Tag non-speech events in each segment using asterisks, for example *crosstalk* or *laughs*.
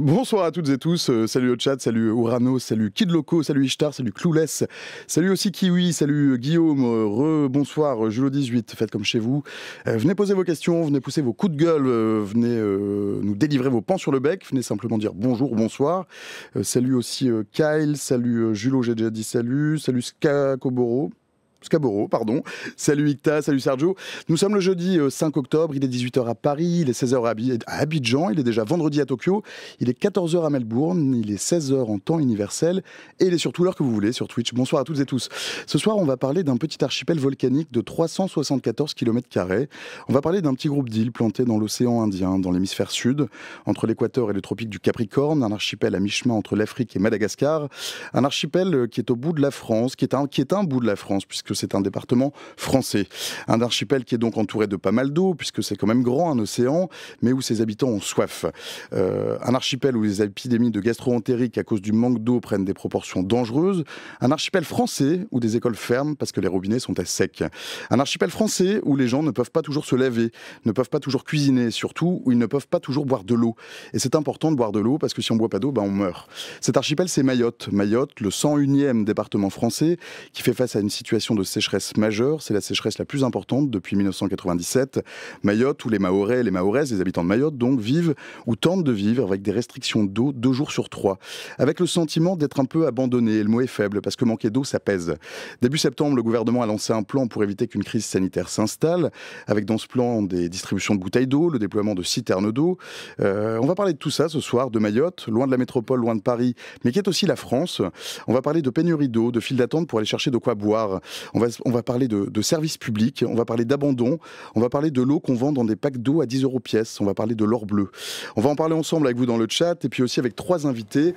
Bonsoir à toutes et tous, euh, salut au chat, salut Urano, salut Kid Loco, salut Ishtar, salut Clouless, salut aussi Kiwi, salut Guillaume, euh, re, bonsoir euh, Julo 18, faites comme chez vous. venez poser vos questions, venez pousser vos coups de gueule, venez nous délivrer vos pans sur le bec, venez simplement dire bonjour, bonsoir. salut aussi Kyle, salut Julo, j'ai déjà dit salut, salut Skakoboro, Scaboro, pardon. Salut Icta, salut Sergio. Nous sommes le jeudi 5 euh, octobre, il est 18h à Paris, il est 16h à Abidjan, il est déjà vendredi à Tokyo, il est 14h à Melbourne, il est 16h en temps universel et il est surtout l'heure que vous voulez sur Twitch. Bonsoir à toutes et tous. Ce soir, on va parler d'un petit archipel volcanique de 374 km. On va parler d'un petit groupe d'îles plantées dans l'océan Indien, dans l'hémisphère sud, entre l'équateur et le tropique du Capricorne, un archipel à mi-chemin entre l'Afrique et Madagascar, un archipel euh, qui est au bout de la France, qui est un, qui est un bout de la France, puisque c'est un département français. Un archipel qui est donc entouré de pas mal d'eau, puisque c'est quand même grand, un océan, mais où ses habitants ont soif. Euh, un archipel où les épidémies de gastro à cause du manque d'eau prennent des proportions dangereuses. Un archipel français où des écoles ferment parce que les robinets sont à sec. Un archipel français où les gens ne peuvent pas toujours se laver, ne peuvent pas toujours cuisiner, surtout où ils ne peuvent pas toujours boire de l'eau. Et c'est important de boire de l'eau parce que si on ne boit pas d'eau, ben on meurt. Cet archipel, c'est Mayotte. Mayotte, le 101e département français, qui fait face à une situation de sécheresse majeure. C'est la sécheresse la plus importante depuis 1997. Mayotte, où les Mahorais et les Mahoraises, les habitants de Mayotte, donc, vivent ou tentent de vivre avec des restrictions d'eau deux jours sur trois, avec le sentiment d'être un peu abandonné. le mot est faible, parce que manquer d'eau, ça pèse. Début septembre, le gouvernement a lancé un plan pour éviter qu'une crise sanitaire s'installe, avec dans ce plan des distributions de bouteilles d'eau, le déploiement de citernes d'eau. Euh, on va parler de tout ça ce soir, de Mayotte, loin de la métropole, loin de Paris, mais qui est aussi la France. On va parler de pénurie d'eau, de file d'attente pour aller chercher de quoi boire. On va, parler de, services publics, on va parler d'abandon, on va parler de l'eau qu'on vend dans des packs d'eau à 10 euros pièce, on va parler de l'or bleu. On va en parler ensemble avec vous dans le chat et puis aussi avec trois invités.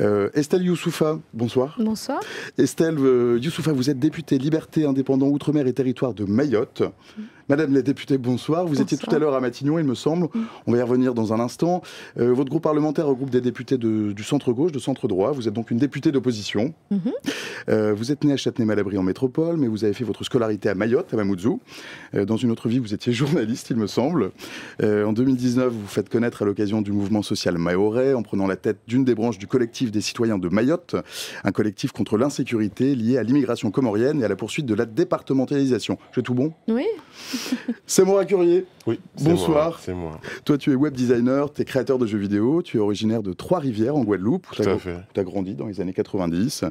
Euh, Estelle Youssoufa, bonsoir. Bonsoir. Estelle euh, Youssoufa, vous êtes députée Liberté, Indépendant, Outre-mer et Territoire de Mayotte. Mm. Madame la députée, bonsoir. Vous étiez tout à l'heure à Matignon, il me semble. Mm. On va y revenir dans un instant. Euh, votre groupe parlementaire regroupe des députés du centre-gauche, de centre-droit. Vous êtes donc une députée d'opposition. Mm-hmm. Euh, vous êtes née à Châtenay-Malabry en métropole, mais vous avez fait votre scolarité à Mayotte, à Mamoudzou. Euh, dans une autre vie, vous étiez *laughs* journaliste, il me semble. en 2019, vous vous faites connaître à l'occasion du mouvement social mahorais en prenant la tête d'une des branches du collectif des citoyens de Mayotte, un collectif contre l'insécurité liée à l'immigration comorienne et à la poursuite de la départementalisation. J'ai tout bon Oui. *laughs* C'est moi, Curier. Oui. Bonsoir. C'est moi, Toi, tu es web designer, tu es créateur de jeux vidéo, tu es originaire de Trois-Rivières en Guadeloupe. Tout Tu as grandi dans les années 90.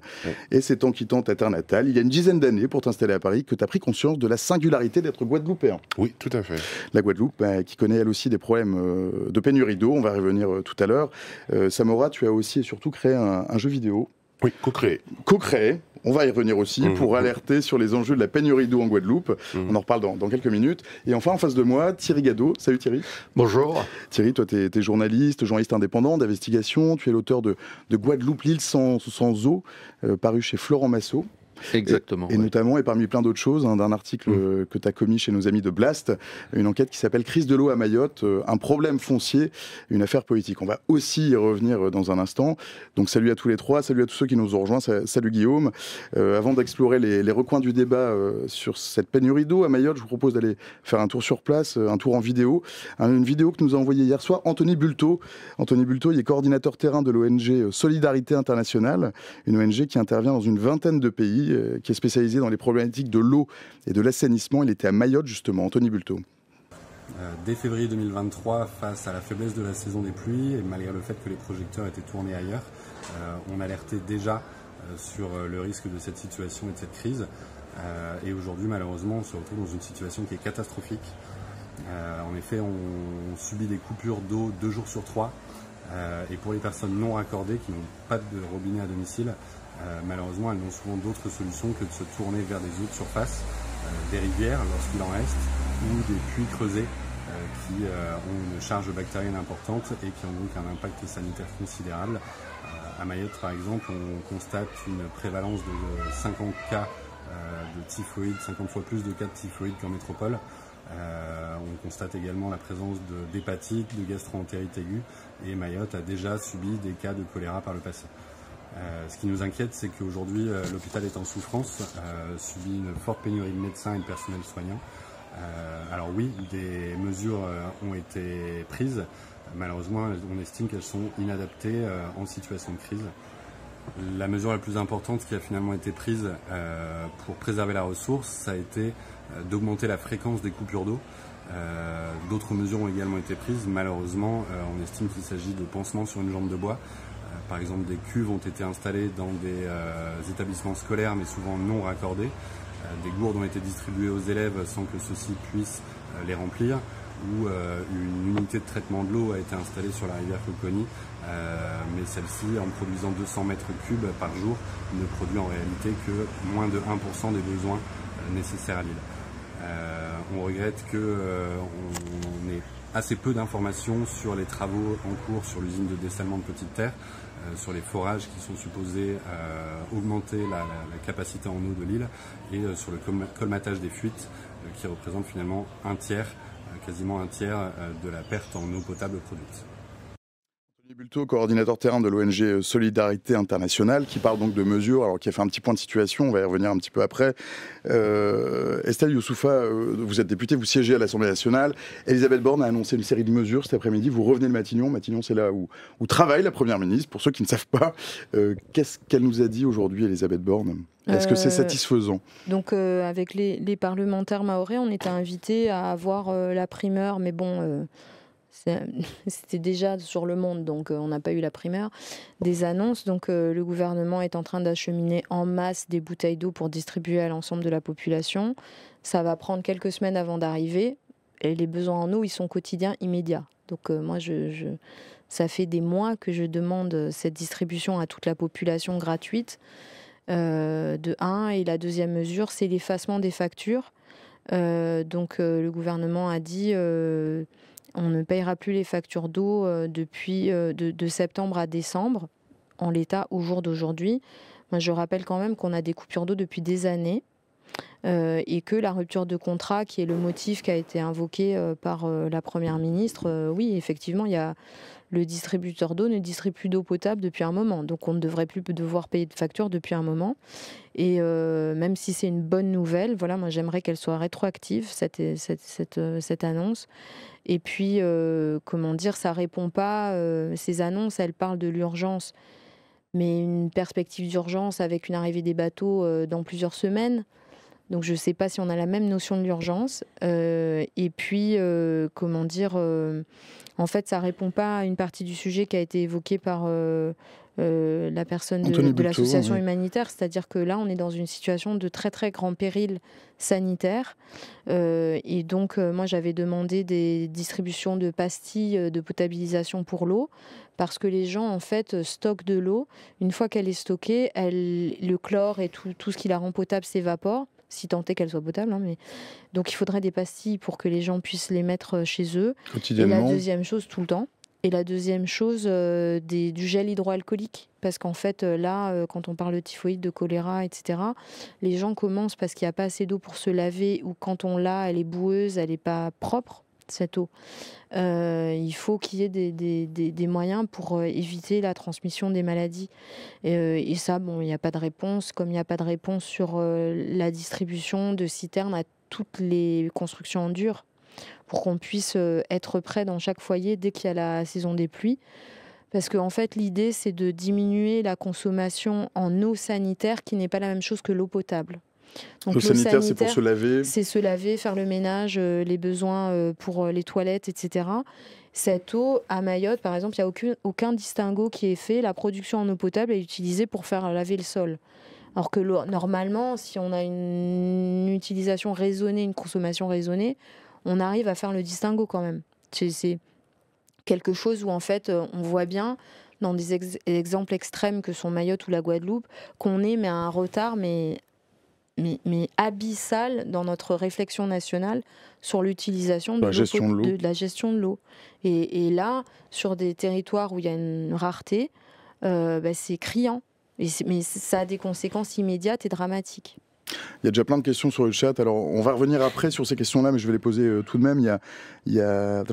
Et c'est en quittant ta terre natale, il y a une dizaine d'années pour t'installer à Paris, que tu as pris conscience de la singularité d'être guadeloupéen. Oui, tout à fait. La Guadeloupe, bah, qui connaît elle aussi des problèmes euh, de pénurie d'eau, on va revenir euh, tout à l'heure. Euh, Samora, tu as aussi et surtout créé un jeu vidéo oui, co-créé. On va y revenir aussi mmh. pour alerter sur les enjeux de la pénurie d'eau en Guadeloupe. Mmh. On en reparle dans, quelques minutes. Et enfin, en face de moi, Thierry Gadeau. Salut Thierry. Bonjour. Thierry, toi, tu es, journaliste, journaliste indépendant d'investigation. Tu es l'auteur de, Guadeloupe, l'île sans, eau, euh, paru chez Florent Massot. Exactement. Et, notamment, et parmi plein d'autres choses, hein, d'un article mmh. que tu as commis chez nos amis de Blast, une enquête qui s'appelle Crise de l'eau à Mayotte, euh, un problème foncier, une affaire politique. On va aussi y revenir euh, dans un instant. Donc salut à tous les trois, salut à tous ceux qui nous ont rejoints, salut Guillaume. Euh, avant d'explorer les, recoins du débat sur cette pénurie d'eau à Mayotte, je vous propose d'aller faire un tour sur place, un tour en vidéo. Une vidéo que nous a envoyée hier soir Anthony Bulto. Anthony Bulto, il est coordinateur terrain de l'ONG Solidarité Internationale, une ONG qui intervient dans une vingtaine de pays euh, qui est spécialisé dans les problématiques de l'eau et de l'assainissement. Il était à Mayotte, justement, Anthony Bulto. Euh, dès février 2023, face à la faiblesse de la saison des pluies et malgré le fait que les projecteurs étaient tournés ailleurs, euh, on alertait déjà sur le risque de cette situation et de cette crise. et aujourd'hui, malheureusement, on se retrouve dans une situation qui est catastrophique. en effet, on, subit des coupures d'eau deux jours sur trois. et pour les personnes non raccordées qui n'ont pas de robinet à domicile, euh, malheureusement, elles n'ont souvent d'autres solutions que de se tourner vers des eaux de surface, euh, des rivières lorsqu'il en reste, ou des puits creusés euh, qui ont une charge bactérienne importante et qui ont donc un impact sanitaire considérable. à Mayotte, par exemple, on constate une prévalence de 50 cas de typhoïdes 50 fois plus de cas de typhoïdes qu'en métropole. on constate également la présence d'hépatite, de, de gastro aiguë et Mayotte a déjà subi des cas de choléra par le passé. Euh, ce qui nous inquiète, c'est qu'aujourd'hui, euh, l'hôpital est en souffrance, euh, subit une forte pénurie de médecins et de personnel soignant. alors oui, des mesures ont été prises. Malheureusement, on estime qu'elles sont inadaptées en situation de crise. La mesure la plus importante qui a finalement été prise pour préserver la ressource, ça a été d'augmenter la fréquence des coupures d'eau. D'autres mesures ont également été prises. Malheureusement, on estime qu'il s'agit de pansements sur une jambe de bois. Euh, par exemple, des cuves ont été installées dans des euh, établissements scolaires, mais souvent non raccordés. Euh, des gourdes ont été distribuées aux élèves sans que ceux-ci puissent les remplir Ou une unité de traitement de l'eau a été installée sur la rivière Coconi, mais celle-ci, en produisant 200 mètres cubes par jour, ne produit en réalité que moins de 1% des besoins nécessaires à l'île. on regrette qu'on ait assez peu d'informations sur les travaux en cours sur l'usine de dessalement de petites terres. Euh, sur les forages qui sont supposés euh, augmenter la, capacité en eau de l'île et euh, sur le colmatage des fuites qui représente finalement un tiers, quasiment un tiers de la perte en eau potable produite. Bulto, coordinateur terrain de l'ONG Solidarité Internationale, qui parle donc de mesures, alors qui a fait un petit point de situation, on va y revenir un petit peu après. Euh, Estelle Youssoufa, euh, vous êtes députée, vous siégez à l'Assemblée nationale. Elisabeth Borne a annoncé une série de mesures cet après-midi. Vous revenez le Matignon. Matignon, c'est là où, où, travaille la Première ministre. Pour ceux qui ne savent pas, euh, qu'est-ce qu'elle nous a dit aujourd'hui, Elisabeth Borne est-ce que c'est euh, satisfaisant Donc, avec les, les, parlementaires maorais, on était invités à avoir la primeur, mais bon, *laughs* C'était déjà sur le monde, donc euh, on n'a pas eu la primeur des annonces. Donc euh, le gouvernement est en train d'acheminer en masse des bouteilles d'eau pour distribuer à l'ensemble de la population. Ça va prendre quelques semaines avant d'arriver. Et les besoins en eau, ils sont quotidiens, immédiats. Donc euh, moi, je, ça fait des mois que je demande cette distribution à toute la population gratuite, de un. Et la deuxième mesure, c'est l'effacement des factures. donc le gouvernement a dit on ne payera plus les factures d'eau euh, depuis euh, de, septembre à décembre, en l'état au jour d'aujourd'hui. Moi, je rappelle quand même qu'on a des coupures d'eau depuis des années. Euh, et que la rupture de contrat, qui est le motif qui a été invoqué par la Première ministre, oui, effectivement, il y a le distributeur d'eau ne distribue plus d'eau potable depuis un moment. Donc on ne devrait plus devoir payer de facture depuis un moment. Et euh, même si c'est une bonne nouvelle, voilà, moi j'aimerais qu'elle soit rétroactive, cette, cette, euh, annonce. Et puis, euh, comment dire, ça répond pas. ces annonces, elles parlent de l'urgence, mais une perspective d'urgence avec une arrivée des bateaux dans plusieurs semaines. Donc je ne sais pas si on a la même notion de l'urgence. Euh, et puis, euh, comment dire, euh, en fait, ça répond pas à une partie du sujet qui a été évoquée par la personne de, l'association humanitaire. C'est-à-dire que là, on est dans une situation de très très grand péril sanitaire. et donc, moi, j'avais demandé des distributions de pastilles de potabilisation pour l'eau parce que les gens en fait stockent de l'eau. Une fois qu'elle est stockée, le chlore et tout ce qui la rend potable s'évapore si tant est soit soit hein, mais... Donc il faudrait des pastilles pour que les gens puissent les mettre euh, chez eux. Quotidiennement. la deuxième chose, tout le temps. Et la deuxième chose, euh, des, du gel hydroalcoolique. Parce qu'en fait, euh, là, quand on parle de typhoïde, de choléra, etc., les gens commencent parce qu'il n'y a pas assez d'eau pour se laver ou quand on l'a, elle est boueuse, elle n'est pas propre cette eau. Euh, il faut qu'il y ait des, moyens pour euh, éviter la transmission des maladies. Euh, et, ça, bon, il n'y a pas de réponse, comme il n'y a pas de réponse sur la distribution de citernes à toutes les constructions en dur, pour qu'on puisse être prêt dans chaque foyer dès qu'il y a la saison des pluies. Parce qu'en en fait, l'idée, c'est de diminuer la consommation en eau sanitaire, qui n'est pas la même chose que l'eau potable. Donc, sanitaire, c'est pour se laver C'est se laver, faire le ménage, euh, les besoins euh, pour euh, les toilettes, etc. Cette eau, à Mayotte, par exemple, il n'y a aucun, aucun distinguo qui est fait. La production en eau potable est utilisée pour faire laver le sol. Alors que normalement, si on a une utilisation raisonnée, une consommation raisonnée, on arrive à faire le distinguo quand même. C'est quelque chose où en fait on voit bien dans des exemples extrêmes que sont Mayotte ou la Guadeloupe qu'on est mais à un retard mais mais, mais abyssal dans notre réflexion nationale sur l'utilisation de, la gestion de, la gestion de l'eau. Et, là, sur des territoires où il y a une rareté, euh, bah, c'est criant. Et mais ça a des conséquences immédiates et dramatiques. Il y a déjà plein de questions sur le chat. Alors, on va revenir après sur ces questions-là, mais je vais les poser euh, tout de même. Il y a il y a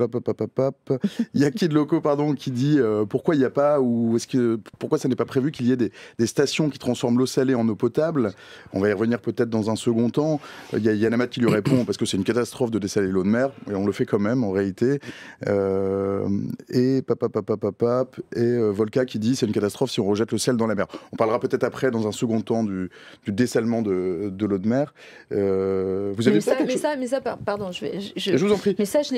il y a Kid Loco pardon qui dit euh, pourquoi il n'y a pas ou est-ce que pourquoi ça n'est pas prévu qu'il y ait des, stations qui transforment l'eau salée en eau potable. On va y revenir peut-être dans un second temps. Euh, il y a Yanamat qui lui répond parce que c'est une catastrophe de dessaler l'eau de mer et on le fait quand même en réalité. Euh, et papa papa papa et Volca qui dit c'est une catastrophe si on rejette le sel dans la mer. On parlera peut-être après dans un second temps du, du dessalement de, l'eau de mer. vous avez ça, mais, ça, pardon, je, vais, je,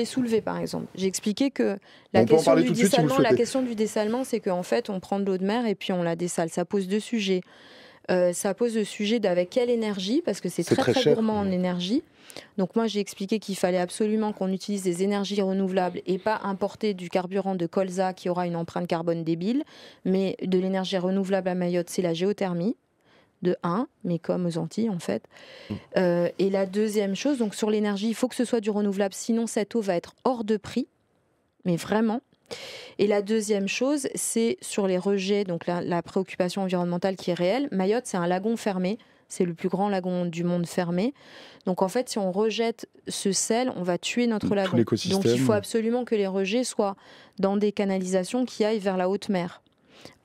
soulevé, par exemple. J'ai expliqué que la question du dessalement, la question du dessalement, c'est qu'en fait, on prend de l'eau de mer et puis on la dessale. Ça pose deux sujets. Euh, ça pose le sujet d'avec quelle énergie, parce que c'est très, très gourmand en énergie. Donc moi j'ai expliqué qu'il fallait absolument qu'on utilise des énergies renouvelables et pas importer du carburant de colza qui aura une empreinte carbone débile, mais de l'énergie renouvelable à Mayotte, c'est la géothermie de 1, mais comme aux Antilles en fait. Mmh. Euh, et la deuxième chose, donc sur l'énergie, il faut que ce soit du renouvelable, sinon cette eau va être hors de prix, mais vraiment. Et la deuxième chose, c'est sur les rejets, donc la, préoccupation environnementale qui est réelle. Mayotte, c'est un lagon fermé. C'est le plus grand lagon du monde fermé. Donc en fait, si on rejette ce sel, on va tuer notre lagon. Donc il faut absolument que les rejets soient dans des canalisations qui aillent vers la haute mer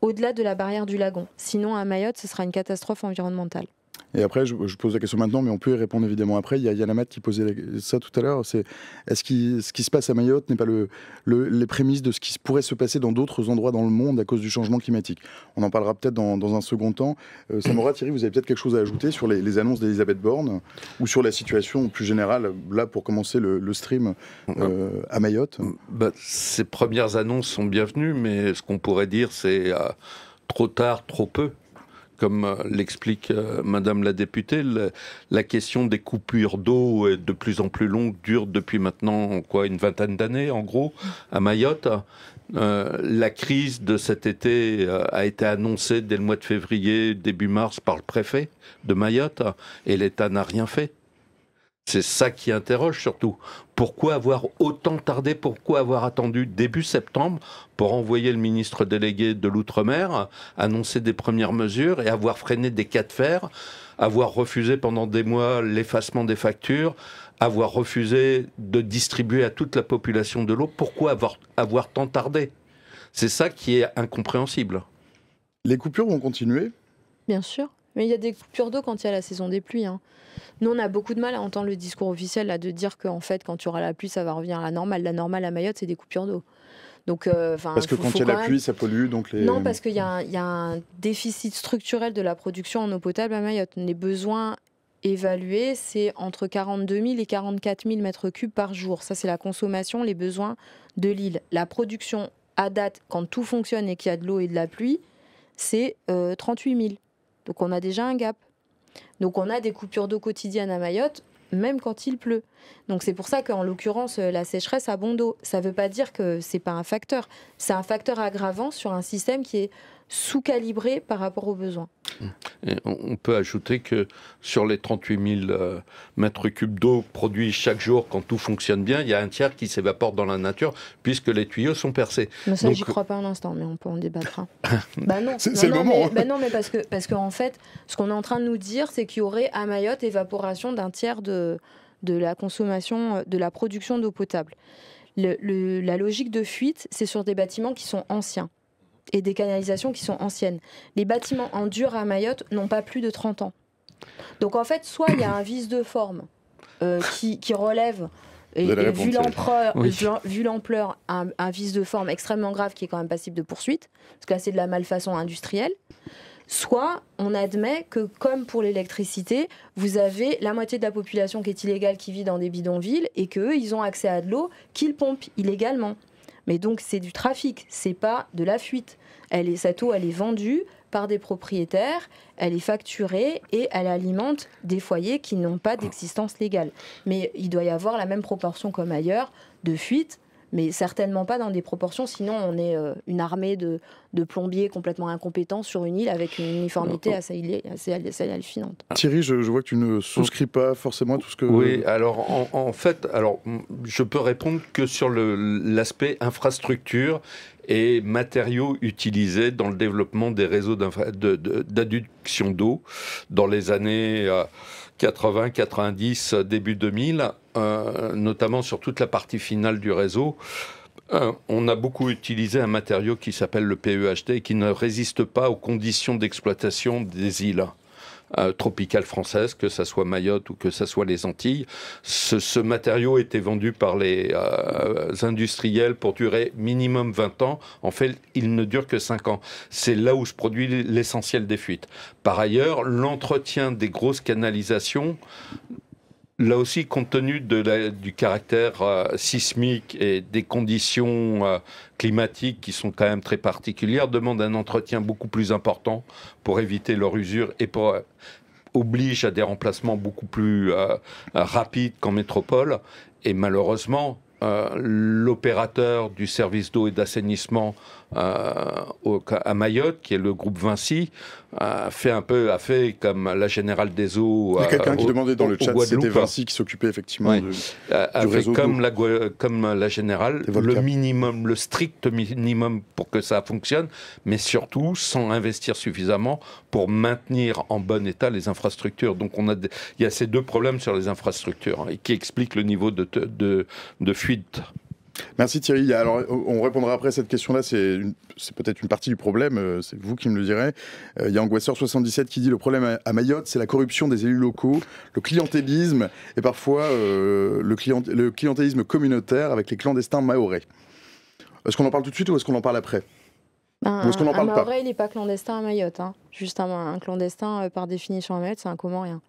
au-delà de la barrière du lagon. Sinon, à Mayotte, ce sera une catastrophe environnementale. Et après, je, pose la question maintenant, mais on peut y répondre évidemment après. Il y a Yann qui posait ça tout à l'heure. C'est est-ce que ce qui se passe à Mayotte n'est pas le, les prémices de ce qui pourrait se passer dans d'autres endroits dans le monde à cause du changement climatique On en parlera peut-être dans, un second temps. Euh, Samora, Thierry, vous avez peut-être quelque chose à ajouter sur les, annonces d'Elisabeth Borne ou sur la situation plus générale, là pour commencer le, stream euh, à Mayotte bah, Ces premières annonces sont bienvenues, mais ce qu'on pourrait dire, c'est euh, trop tard, trop peu comme euh, l'explique euh, Madame la députée, la question des coupures d'eau est de plus en plus longue, dure depuis maintenant quoi une vingtaine d'années en gros à Mayotte. Euh, la crise de cet été a été annoncée dès le mois de février, début mars, par le préfet de Mayotte, et l'État n'a rien fait. C'est ça qui interroge surtout. Pourquoi avoir autant tardé Pourquoi avoir attendu début septembre pour envoyer le ministre délégué de l'Outre-mer, annoncer des premières mesures et avoir freiné des cas de fer, avoir refusé pendant des mois l'effacement des factures, avoir refusé de distribuer à toute la population de l'eau Pourquoi avoir, tant tardé C'est ça qui est incompréhensible. Les coupures vont continuer Bien sûr. Mais il y a des coupures d'eau quand il y a la saison des pluies. Hein. Nous, on a beaucoup de mal à entendre le discours officiel là, de dire qu'en fait, quand tu auras la pluie, ça va revenir à la normale. La normale à Mayotte, c'est des coupures d'eau. Donc, euh, parce que quand il y a la pluie, ça pollue. Donc Non, parce qu'il y, a un déficit structurel de la production en eau potable à Mayotte. Les besoins évalués, c'est entre 42 000 et 44 000 mètres cubes par jour. Ça, c'est la consommation, les besoins de l'île. La production à date, quand tout fonctionne et qu'il y a de l'eau et de la pluie, c'est 38 euh, 000. Donc on a déjà un gap. Donc on a des coupures d'eau quotidiennes à Mayotte, même quand il pleut. Donc c'est pour ça qu'en l'occurrence, euh, la sécheresse a bon dos. Ça ne veut pas dire que c'est pas un facteur. C'est un facteur aggravant sur un système qui est sous-calibré par rapport aux besoins. on peut ajouter que sur les 38 000 euh, mètres cubes d'eau produits chaque jour, quand tout fonctionne bien, il y a un tiers qui s'évapore dans la nature puisque les tuyaux sont percés. Mais ça, j'y crois pas un instant, mais on peut en débattre. Hein. *laughs* Bah non, c'est le moment. Hein. Bah parce que parce qu'en en fait, ce qu'on est en train de nous dire, c'est qu'il y aurait à Mayotte évaporation d'un tiers de de la consommation, euh, de la production d'eau potable. la logique de fuite, c'est sur des bâtiments qui sont anciens et des canalisations qui sont anciennes. Les bâtiments en dur à Mayotte n'ont pas plus de 30 ans. Donc en fait, soit il y a un vice de forme euh, qui, relève, vu l'ampleur, un, un, vice de forme extrêmement grave qui est quand même passible de poursuite, parce que là c'est de la malfaçon industrielle. Soit on admet que, comme pour l'électricité, vous avez la moitié de la population qui est illégale, qui vit dans des bidonvilles, et qu'eux, ils ont accès à de l'eau qu'ils pompent illégalement. Mais donc c'est du trafic, c'est pas de la fuite. Elle est, cette eau, elle est vendue par des propriétaires, elle est facturée et elle alimente des foyers qui n'ont pas d'existence légale. Mais il doit y avoir la même proportion comme ailleurs de fuites mais certainement pas dans des proportions, sinon on est euh, une armée de, de, plombiers complètement incompétents sur une île avec une uniformité assez, assez, ah. Thierry, je, vois que tu ne souscris pas forcément à tout ce que... Oui, alors en, fait, alors, je peux répondre que sur l'aspect infrastructure et matériaux utilisés dans le développement des réseaux d'adduction d'eau dans les années 80, euh, 90, début 2000, euh, notamment sur toute la partie finale du réseau. Euh, on a beaucoup utilisé un matériau qui s'appelle le PEHD et qui ne résiste pas aux conditions d'exploitation des îles. Euh, tropicale française, que ça soit Mayotte ou que ça soit les Antilles. Ce, ce matériau était vendu par les euh, industriels pour durer minimum 20 ans. En fait, il ne dure que 5 ans. C'est là où se produit l'essentiel des fuites. Par ailleurs, l'entretien des grosses canalisations là aussi, compte tenu du caractère euh, sismique et des conditions euh, climatiques qui sont quand même très particulières, demande un entretien beaucoup plus important pour éviter leur usure et obligent euh, oblige à des remplacements beaucoup plus rapides qu'en métropole. Et malheureusement, l'opérateur du service d'eau et d'assainissement euh, à Mayotte, qui est le groupe Vinci, a fait un peu, a fait comme la Générale des Eaux. Il y a euh, quelqu'un qui demandait dans le chat, c'était Vinci qui s'occupait effectivement de, a, du euh, réseau comme la, comme la Générale, le minimum, le strict minimum pour que ça fonctionne, mais surtout sans investir suffisamment pour maintenir en bon état les infrastructures. Donc on a, il y a ces deux problèmes sur les infrastructures hein, et qui expliquent le niveau de, de, de fuite. Merci Thierry. Alors, on répondra après à cette question-là. C'est, peut-être une partie du problème. Euh, c'est vous qui me le direz. Euh, il y a Angoisseur77 qui dit le problème à Mayotte, c'est la corruption des élus locaux, le clientélisme et parfois euh, le, clientélisme communautaire avec les clandestins maorais. Est-ce qu'on en parle tout de suite ou est-ce qu'on en parle après ben, pas il n'est pas clandestin à Mayotte. Hein. Juste un, clandestin, par définition à Mayotte, c'est un comment rien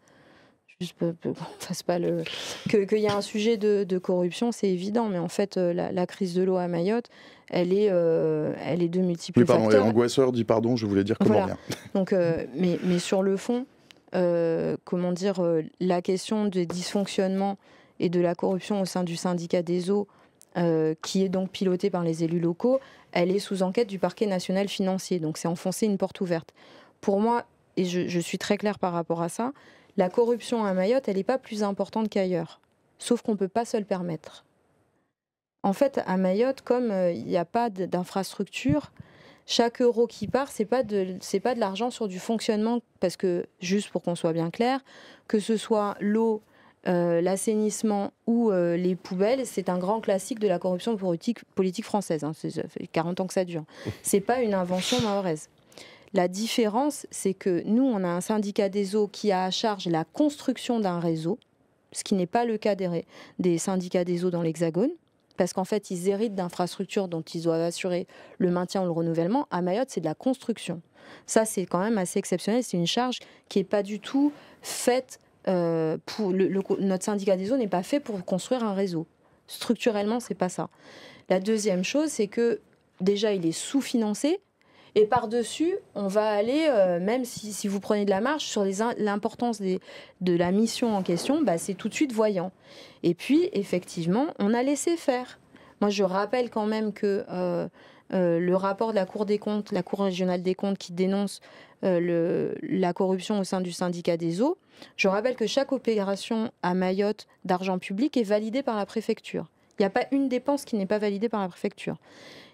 *laughs* pas le. Qu'il y a un sujet de, corruption, c'est évident, mais en fait, euh, la, crise de l'eau à Mayotte, elle est, euh, elle est de multiples oui, pardon, facteurs. angoisseur dit pardon, je voulais dire comment *laughs* Donc, euh, mais, sur le fond, comment dire, la question des dysfonctionnement et de la corruption au sein du syndicat des eaux, qui est donc piloté par les élus locaux, elle est sous enquête du parquet national financier. Donc, c'est enfoncer une porte ouverte. Pour moi, et je, je suis très claire par rapport à ça, la corruption à Mayotte, elle n'est pas plus importante qu'ailleurs. Sauf qu'on ne peut pas se le permettre. En fait, à Mayotte, comme il euh, n'y a pas d'infrastructure, chaque euro qui part, c'est pas de pas de l'argent sur du fonctionnement parce que juste pour qu'on soit bien clair, que ce soit l'eau, euh, l'assainissement ou euh, les poubelles, c'est un grand classique de la corruption politique, française. Hein. ça 40 ans que ça dure. ce n'est pas une invention mahoraise. La différence, c'est que nous, on a un syndicat des eaux qui a à charge la construction d'un réseau, ce qui n'est pas le cas des, syndicats des eaux dans l'Hexagone parce qu'en fait, ils héritent d'infrastructures dont ils doivent assurer le maintien ou le renouvellement. À Mayotte, c'est de la construction. Ça, c'est quand même assez exceptionnel. C'est une charge qui n'est pas du tout faite. Euh, pour notre syndicat des eaux n'est pas fait pour construire un réseau. Structurellement, c'est pas ça. La deuxième chose, c'est que déjà, il est sous-financé. Et par-dessus, on va aller, euh, même si, si, vous prenez de la marge, sur l'importance de la mission en question, bah, c'est tout de suite voyant. Et puis, effectivement, on a laissé faire. Moi, je rappelle quand même que euh, euh, le rapport de la Cour des comptes, la Cour régionale des comptes qui dénonce le, la corruption au sein du syndicat des eaux, je rappelle que chaque opération à Mayotte d'argent public est validée par la préfecture. Il n'y a pas une dépense qui n'est pas validée par la préfecture.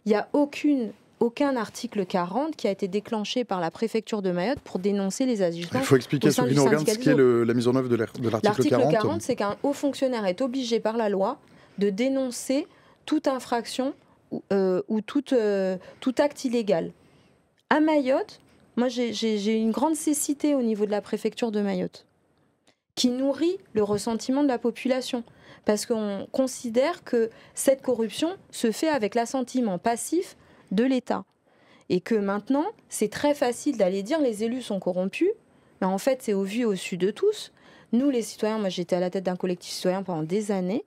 Il n'y a aucune aucun article 40 qui a été déclenché par la préfecture de Mayotte pour dénoncer les agissements. Il faut expliquer à ceux qui ce qu'est la mise en œuvre de l'article 40. L'article 40, c'est qu'un haut fonctionnaire est obligé par la loi de dénoncer toute infraction ou euh, euh, tout acte illégal. À Mayotte, moi j'ai une grande cécité au niveau de la préfecture de Mayotte qui nourrit le ressentiment de la population. Parce qu'on considère que cette corruption se fait avec l'assentiment passif de l'État. Et que maintenant, c'est très facile d'aller dire les élus sont corrompus, mais en fait, c'est au vu et au su de tous. Nous, les citoyens, moi j'étais à la tête d'un collectif citoyen pendant des années,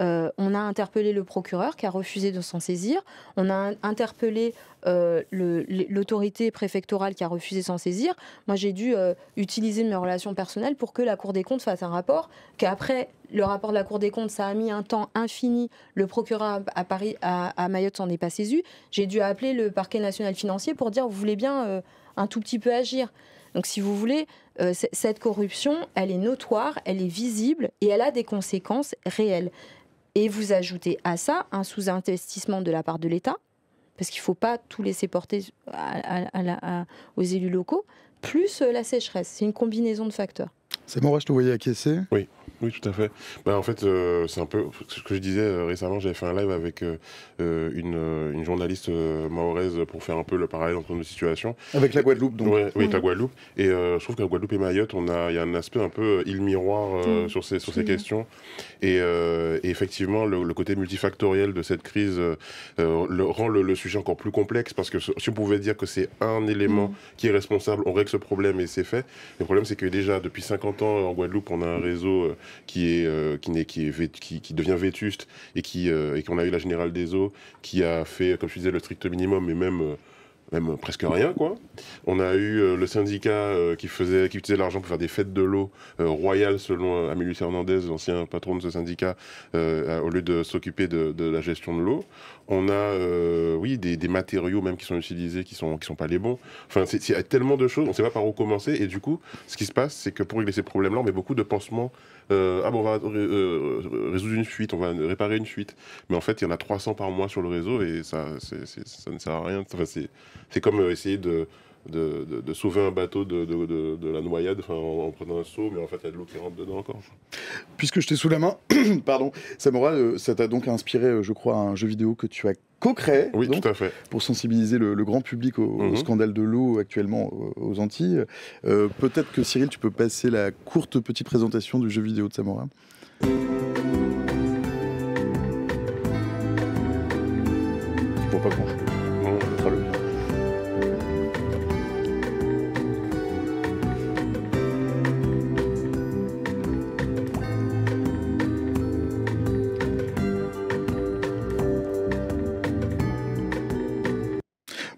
euh, on a interpellé le procureur qui a refusé de s'en saisir. On a interpellé euh, l'autorité préfectorale qui a refusé de s'en saisir. Moi, j'ai dû euh, utiliser mes relations personnelles pour que la Cour des comptes fasse un rapport. Qu'après le rapport de la Cour des comptes, ça a mis un temps infini. Le procureur à Paris, à, à Mayotte, s'en est pas saisi. J'ai dû appeler le parquet national financier pour dire vous voulez bien un tout petit peu agir. Donc, si vous voulez, cette corruption, elle est notoire, elle est visible et elle a des conséquences réelles. Et vous ajoutez à ça un sous-investissement de la part de l'État, parce qu'il ne faut pas tout laisser porter aux élus locaux, plus euh, la sécheresse. C'est une combinaison de facteurs. C'est bon, je te voyais acquiescer. Oui. Oui, tout à fait. Ben, en fait, euh, c'est un peu ce que je disais euh, récemment. J'avais fait un live avec euh, une, une, journaliste maoraise pour faire un peu le parallèle entre nos situations. Avec la Guadeloupe, donc. Oui, avec la mmh. Guadeloupe. Et je trouve qu'à Guadeloupe et Mayotte, il a, y a un aspect un peu île miroir mmh. sur ces, sur ces mmh. questions. Et, effectivement, le, côté multifactoriel de cette crise le, rend le, sujet encore plus complexe parce que si on pouvait dire que c'est un élément qui est responsable, on règle ce problème et c'est fait. Le problème, c'est que déjà, depuis 50 ans, en Guadeloupe, on a un réseau qui, est, euh, qui, qui, devient vétuste et qui euh, et qu'on a eu la Générale des Eaux qui a fait, comme je disais, le strict minimum et même euh, même presque rien quoi. On a eu le syndicat qui faisait qui utilisait l'argent pour faire des fêtes de l'eau royales selon Amélie Hernandez, l'ancien patron de ce syndicat, au lieu de s'occuper de, la gestion de l'eau. On a oui des, matériaux même qui sont utilisés qui sont qui sont pas les bons. Enfin il y a tellement de choses, on ne sait pas par où commencer et du coup ce qui se passe c'est que pour régler ces problèmes là on met beaucoup de pansements euh, ah bon, on va euh, résoudre une fuite, on va réparer une fuite. Mais en fait, il y en a 300 par mois sur le réseau et ça, ça ne sert à rien. c'est comme euh, essayer de de, sauver un bateau de, la noyade en, prenant un saut, mais en fait, il y a de l'eau qui rentre dedans encore. Puisque je t'ai sous la main, *coughs* pardon, Samora, euh, ça t'a donc inspiré, euh, je crois, un jeu vidéo que tu as co-créé. Oui, Pour sensibiliser le, grand public au, mhm. scandale de l'eau actuellement euh, aux Antilles. Peut-être que Cyril, tu peux passer la courte petite présentation du jeu vidéo de Samora. pas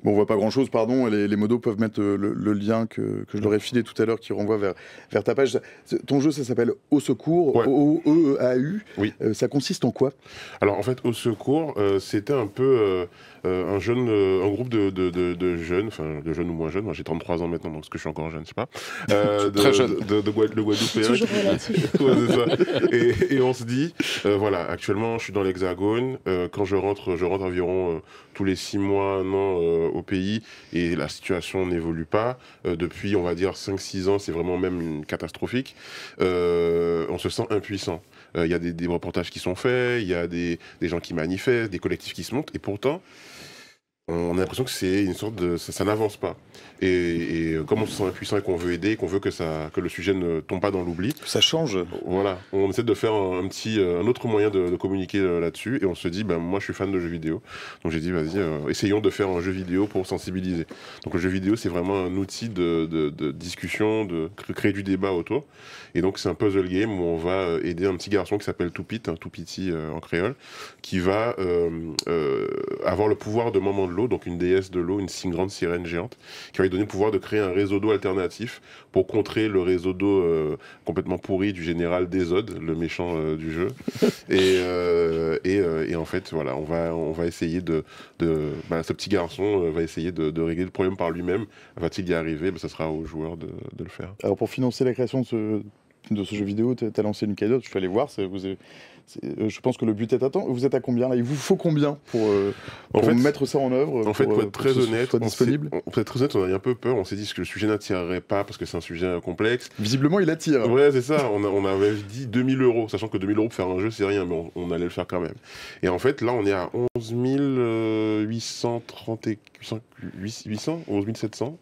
Bon, on voit pas grand-chose, pardon. Les, les modos peuvent mettre euh, le, lien que, que je leur ai filé tout à l'heure qui renvoie vers, vers ta page. Ton jeu, ça s'appelle Au Secours, O-E-A-U. Euh, ça consiste en quoi Alors, en fait, Au Secours, euh, c'était un peu un jeune, un groupe de, de, jeunes, enfin, de jeunes ou moins jeunes. Moi, hein, j'ai 33 ans maintenant, donc ce que je suis encore jeune, je sais pas. *laughs* Très jeune. De, de, Guadeloupe *laughs* et, et, on se dit, voilà, actuellement, je suis dans l'Hexagone. quand je rentre, je rentre environ tous les 6 mois, un an au pays et la situation n'évolue pas. Euh, depuis, on va dire, 5-6 ans, c'est vraiment même une catastrophique. Euh, on se sent impuissant. Euh, il y a des, reportages qui sont faits, il y a des, des gens qui manifestent, des collectifs qui se montent, et pourtant, on a l'impression que c'est une sorte de ça, n'avance pas. Et, euh, comme on se sent impuissant et qu'on veut aider, qu'on veut que ça que le sujet ne tombe pas dans l'oubli, ça change. Voilà, on essaie de faire un, petit euh, un autre moyen de, communiquer euh, là-dessus et on se dit ben moi je suis fan de jeux vidéo, donc j'ai dit vas-y essayons de faire un jeu vidéo pour sensibiliser. Donc le jeu vidéo c'est vraiment un outil de, discussion, de créer du débat autour. Et donc c'est un puzzle game où on va aider un petit garçon qui s'appelle Toupit, Toupiti en créole, qui va avoir le pouvoir de moment l'eau, donc une déesse de l'eau, une grande sirène géante, qui va lui donner le pouvoir de créer un réseau d'eau alternatif pour contrer le réseau d'eau euh, complètement pourri du général desodes le méchant euh, du jeu. *laughs* et, euh, et, en fait, voilà, on va, on va essayer de. de bah, ce petit garçon va essayer de, régler le problème par lui-même. Va-t-il y arriver bah, Ce Ça sera au joueur de, le faire. Alors, pour financer la création de ce jeu vidéo, tu as lancé une cadeau, tu peux aller voir, vous avez, euh, je pense que le but est atteint. Vous êtes à combien là Il vous faut combien pour, euh, mettre ça en œuvre En fait, pour, euh, être très honnête, disponible on, être très honnête, on a eu un peu peur. On s'est dit que le sujet n'attirerait pas parce que c'est un sujet complexe. Visiblement, il attire. Ouais, c'est ça. on, avait dit 2000 euros, sachant que 2000 euros pour faire un jeu, c'est rien, mais on, allait le faire quand même. Et en fait, là, on est à 11 800, 11 700.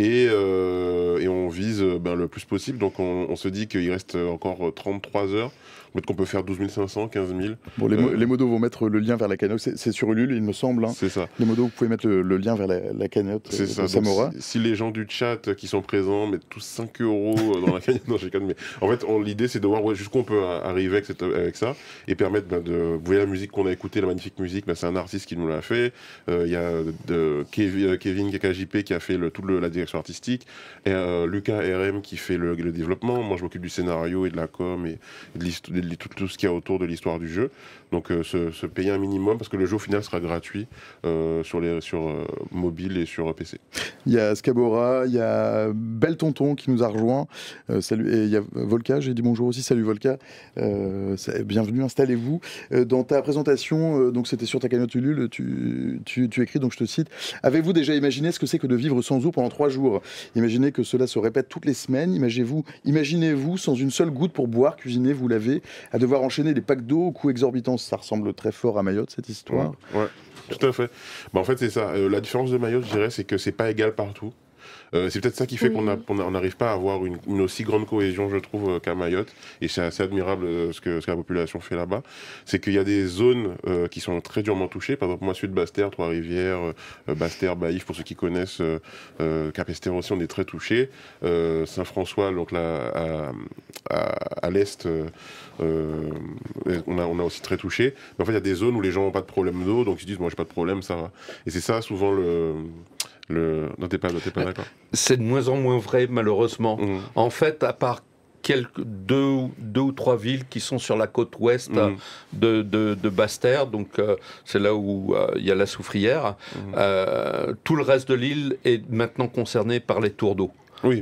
Et, on vise ben, le plus possible. Donc on, on se dit qu'il reste encore 33 heures peut-être qu'on peut faire 12 500, 15 000. les, modos euh, vont mettre le lien vers la cagnotte. C'est sur Ulule, il me semble. Hein. C'est ça. Les modos, vous pouvez mettre le, lien vers la, la cagnotte euh, ça. Samora. Si, les gens du chat qui sont présents mettent tous 5 euros dans la *laughs* cagnotte, non, calme, en fait, l'idée, c'est de voir jusqu'où on peut euh, arriver avec, ça et permettre ben, de. Vous voyez la musique qu'on a écoutée, la magnifique musique, ben, c'est un artiste qui nous l'a fait. Il y a de, Kevin, KKJP qui a fait le, toute la direction artistique. Et, Lucas RM qui fait le, développement. Moi, je m'occupe du scénario et de la com et de l'histoire tout, tout, ce qu'il y a autour de l'histoire du jeu. Donc euh, se, payer un minimum parce que le jeu au final sera gratuit euh, sur, les, sur euh, mobile et sur PC. Il y a Scabora, il y a Belle Tonton qui nous a rejoint. salut, et il y a Volca, j'ai dit bonjour aussi. Salut Volca. bienvenue, installez-vous. dans ta présentation, donc c'était sur ta cagnotte Ulule, tu, tu, tu écris, donc je te cite Avez-vous déjà imaginé ce que c'est que de vivre sans eau pendant trois jours Imaginez que cela se répète toutes les semaines. Imaginez-vous imaginez -vous sans une seule goutte pour boire, cuisiner, vous laver, à devoir enchaîner des packs d'eau, coût exorbitant, Ça ressemble très fort à Mayotte, cette histoire. Ouais, tout à fait. Bah, en fait, c'est ça. Euh, la différence de Mayotte, je dirais, c'est que c'est pas égal partout. Euh, c'est peut-être ça qui fait qu'on n'arrive pas à avoir une, aussi grande cohésion, je trouve, euh, qu'à Mayotte. Et c'est assez admirable euh, ce, que, la population fait là-bas. C'est qu'il y a des zones qui sont très durement touchées. Par exemple, moi, Sud-Bastère, Trois-Rivières, Bastère, Baïf, pour ceux qui connaissent, Capestère aussi, on est très touchés. Saint-François, donc là, à, l'est, on, a, on a aussi très touché. Mais en fait, il y a des zones où les gens n'ont pas de problème d'eau, donc ils se disent, moi, j'ai pas de problème, ça va. Et c'est ça, souvent, le c'est de moins en moins vrai, malheureusement. Mmh. En fait, à part quelques, deux, deux ou trois villes qui sont sur la côte ouest mmh. de, de, Basse-Terre, donc euh, c'est là où euh, il y a la soufrière. Mmh. Euh, tout le reste de l'île est maintenant concerné par les tours d'eau.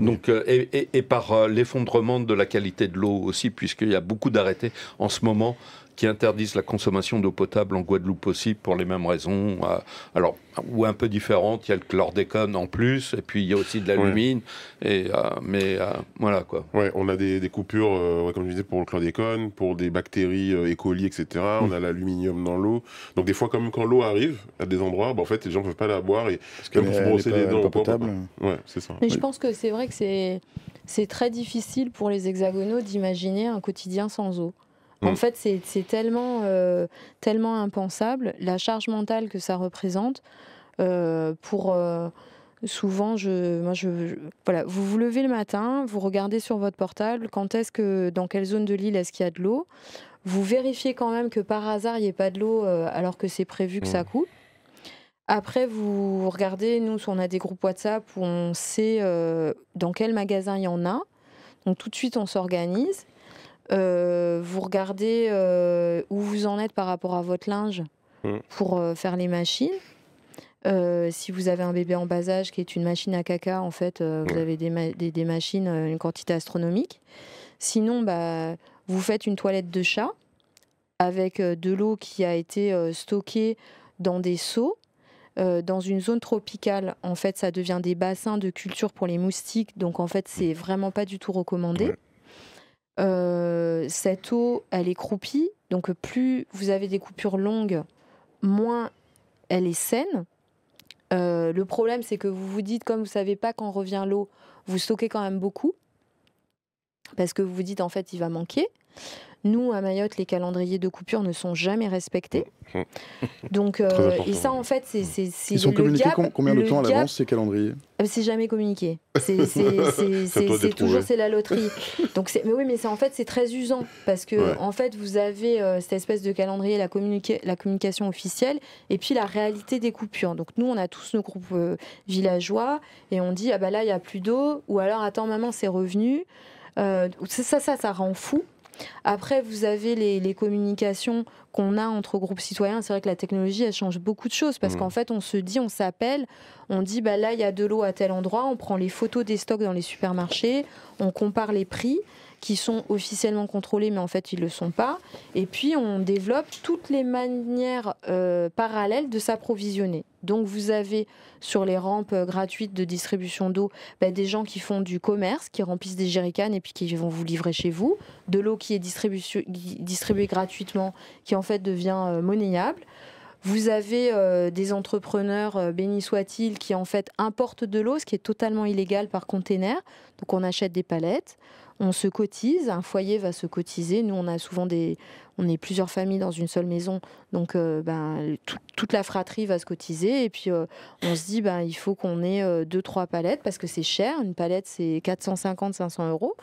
Donc, et, et, par l'effondrement de la qualité de l'eau aussi, puisqu'il y a beaucoup d'arrêtés en ce moment qui interdisent la consommation d'eau potable en Guadeloupe aussi pour les mêmes raisons. Euh, alors, ou un peu différentes, il y a le chlordécone en plus, et puis il y a aussi de l'alumine. Et euh, mais euh, voilà quoi. Ouais, on a des, coupures, comme je disais, pour le chlordécone, pour des bactéries E. coli, etc. On a l'aluminium dans l'eau. Donc des fois, comme quand l'eau arrive à des endroits, bah, en fait, les gens ne peuvent pas la boire et Parce se brosser les dents. potable. Ouais, c'est ça. Mais je pense que c'est vrai que c'est c'est très difficile pour les hexagonaux d'imaginer un quotidien sans eau. Mm. En fait, c'est tellement, euh, tellement impensable, la charge mentale que ça représente. Euh, pour euh, souvent, je, moi, je, voilà, vous vous levez le matin, vous regardez sur votre portable quand est-ce que, dans quelle zone de l'île est-ce qu'il y a de l'eau. Vous vérifiez quand même que par hasard il n'y ait pas de l'eau alors que c'est prévu que ça mm. coule. Après, vous regardez, nous, on a des groupes WhatsApp où on sait dans quel magasin il y en a. Donc tout de suite, on s'organise. Euh, vous regardez euh, où vous en êtes par rapport à votre linge mm. pour euh, faire les machines. si vous avez un bébé en bas âge qui est une machine à caca, en fait, vous avez des, machines, une quantité astronomique. Sinon, bah, vous faites une toilette de chat avec de l'eau qui a été stockée dans des seaux. dans une zone tropicale, en fait, ça devient des bassins de culture pour les moustiques. Donc, en fait, c'est vraiment pas du tout recommandé. Euh, cette eau, elle est croupie. Donc plus vous avez des coupures longues, moins elle est saine. Euh, le problème, c'est que vous vous dites, comme vous savez pas quand revient l'eau, vous stockez quand même beaucoup. Parce que vous vous dites, en fait, il va manquer. Nous, à Mayotte, les calendriers de coupure ne sont jamais respectés. Hum. *laughs* Donc, euh, et ça, en fait, c'est. Hum. Ils sont communiqués combien de temps à l'avance, ces calendriers ah, C'est jamais communiqué. C'est *laughs* toujours c'est la loterie. *laughs* Donc, mais oui, mais en fait, c'est très usant parce que, en fait, vous avez euh, cette espèce de calendrier, la, la communication officielle, et puis la réalité des coupures. Donc, nous, on a tous nos groupes euh, villageois et on dit, ah bah là, il n'y a plus d'eau, ou alors, attends, maman, c'est revenu. Euh, ça, ça, ça rend fou. Après, vous avez les, communications qu'on a entre groupes citoyens. C'est vrai que la technologie, elle change beaucoup de choses parce mm. qu'en fait, on se dit, on s'appelle, on dit, bah là, il y a de l'eau à tel endroit, on prend les photos des stocks dans les supermarchés, on compare les prix qui sont officiellement contrôlés, mais en fait, ils ne le sont pas. Et puis, on développe toutes les manières euh, parallèles de s'approvisionner. Donc, vous avez sur les rampes euh, gratuites de distribution d'eau bah, des gens qui font du commerce, qui remplissent des jerrycans et puis qui vont vous livrer chez vous. De l'eau qui est distribuée gratuitement, qui en fait devient euh, monnayable. Vous avez des entrepreneurs, béni-soit-il qui en fait importent de l'eau, ce qui est totalement illégal par container. Donc on achète des palettes on se cotise, un foyer va se cotiser. Nous, on a souvent des, on est plusieurs familles dans une seule maison, donc euh, ben, toute la fratrie va se cotiser. Et puis euh, on se dit, ben, il faut qu'on ait euh, deux, trois palettes parce que c'est cher. Une palette, c'est 450, 500 euros.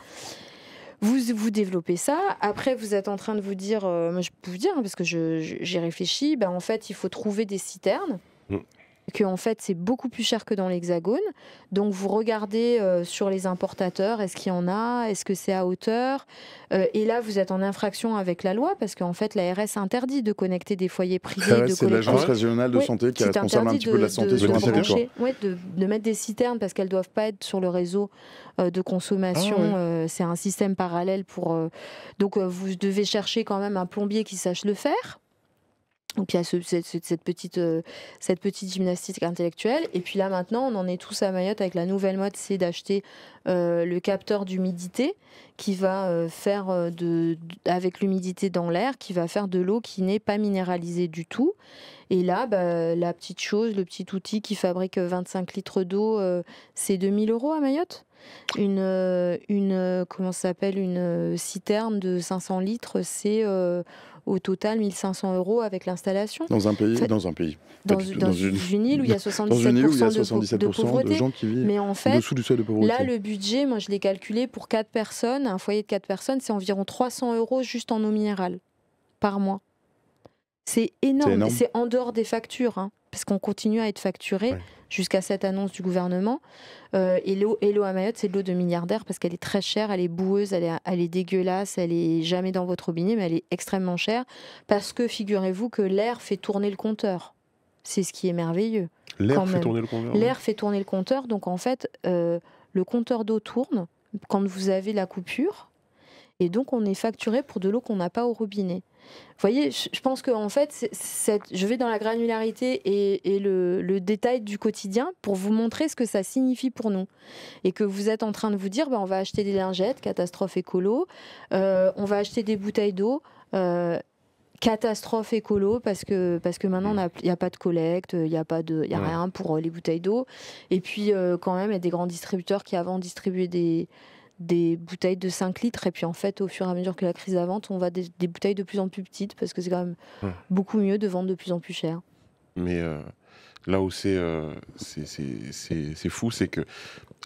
Vous, vous développez ça. Après, vous êtes en train de vous dire, je peux dire, hein, parce que j'ai réfléchi, ben, en fait, il faut trouver des citernes. Mm que en fait c'est beaucoup plus cher que dans l'Hexagone. Donc vous regardez euh, sur les importateurs, est-ce qu'il y en a, est-ce que c'est à hauteur euh, Et là vous êtes en infraction avec la loi parce qu'en fait la RS interdit de connecter des foyers privés. RS, de c'est l'agence régionale de santé qui a un petit de, peu la santé sur de, ouais, de, de, mettre des citernes parce qu'elles doivent pas être sur le réseau euh, de consommation. Ah c'est un système parallèle pour. donc vous devez chercher quand même un plombier qui sache le faire donc il y a cette, petite, euh, cette petite gymnastique intellectuelle. Et puis là maintenant, on en est tous à Mayotte avec la nouvelle mode, c'est d'acheter euh, le capteur d'humidité qui va euh, faire de, avec l'humidité dans l'air, qui va faire de l'eau qui n'est pas minéralisée du tout. Et là, bah, la petite chose, le petit outil qui fabrique 25 litres d'eau, c'est 2000 euros à Mayotte une, une comment s'appelle une citerne de 500 litres, c'est au total 1500 euros avec l'installation. Dans un pays, dans un pays. *laughs* Dans, une, île où il y a 77%, de, pauvreté, gens qui vivent mais en fait, dessous du seuil de pauvreté. Là, le budget, moi je l'ai calculé pour 4 personnes, un foyer de 4 personnes, c'est environ 300 euros juste en eau minérale par mois. C'est énorme, c'est en dehors des factures. Hein parce qu'on continue à être facturé jusqu'à cette annonce du gouvernement. Euh, et l'eau à Mayotte, c'est de l'eau de milliardaire parce qu'elle est très chère, elle est boueuse, elle est, dégueulasse, elle est jamais dans votre robinet, mais elle est extrêmement chère parce que figurez-vous que l'air fait tourner le compteur. C'est ce qui est merveilleux. L'air fait tourner le compteur. L'air fait tourner le compteur, donc en fait, euh, le compteur d'eau tourne quand vous avez la coupure et donc on est facturé pour de l'eau qu'on n'a pas au robinet. Vous voyez, je pense que en fait, je vais dans la granularité et, le, détail du quotidien pour vous montrer ce que ça signifie pour nous. Et que vous êtes en train de vous dire, bah, on va acheter des lingettes, catastrophe écolo, euh, on va acheter des bouteilles d'eau. Euh, catastrophe écolo parce que, parce que maintenant il n'y a, pas de collecte, il n'y a, pas de, y a rien pour euh, les bouteilles d'eau. Et puis quand même, il y a des grands distributeurs qui avant distribuaient des, des bouteilles de 5 litres. Et puis en fait, au fur et à mesure que la crise avance, on va des, bouteilles de plus en plus petites parce que c'est quand même hmm. beaucoup mieux de vendre de plus en plus cher. Mais euh, là où euh, c'est c'est fou, c'est que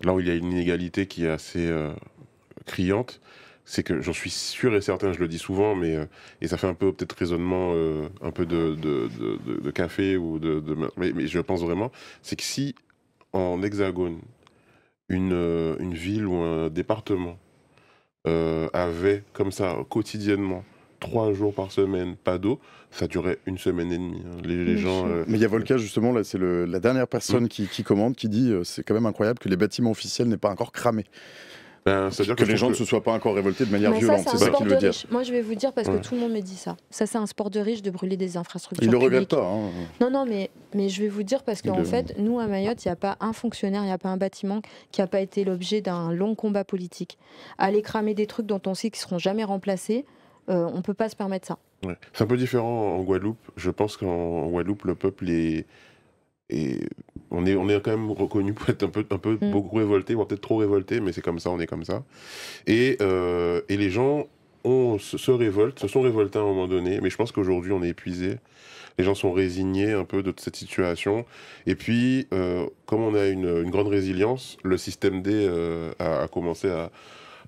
là où il y a une inégalité qui est assez euh, criante, c'est que j'en suis sûr et certain, je le dis souvent, mais et ça fait un peu peut-être raisonnement un peu de, de, de, café ou de, mais je pense vraiment, c'est que si en hexagone euh, une, ville ou un département euh, avait comme ça quotidiennement trois jours par semaine, pas d'eau, ça durait une semaine et demie. Hein. Les, gens, euh, Mais il y a Volca, justement, là, c'est la dernière personne mm. qui, commande, qui dit c'est quand même incroyable que les bâtiments officiels n'aient pas encore cramé. Ben, à que, que les gens ne se soient pas encore révoltés de manière violente, c'est ça, qu'il veut dire. Moi, je vais vous dire parce que tout le monde me dit ça. Ça, c'est un sport de riche de brûler des infrastructures. Il ne le regrette pas. Hein. Non, non, mais, mais je vais vous dire parce qu'en fait, nous, à Mayotte, il n'y a pas un fonctionnaire, il n'y a pas un bâtiment qui n'a pas été l'objet d'un long combat politique. Aller cramer des trucs dont on sait qu'ils ne seront jamais remplacés, euh, on ne peut pas se permettre ça. C'est un peu différent en Guadeloupe. Je pense qu'en Guadeloupe, le peuple est on est, on est quand même reconnu pour être un peu, un peu mm. beaucoup révolté, voire peut-être trop révolté, mais c'est comme ça, on est comme ça. Et, euh, les gens ont, se, révoltent, se sont révoltés à un moment donné, mais je pense qu'aujourd'hui, on est épuisé. Les gens sont résignés un peu de cette situation. Et puis, euh, comme on a une, grande résilience, le système D euh, a commencé à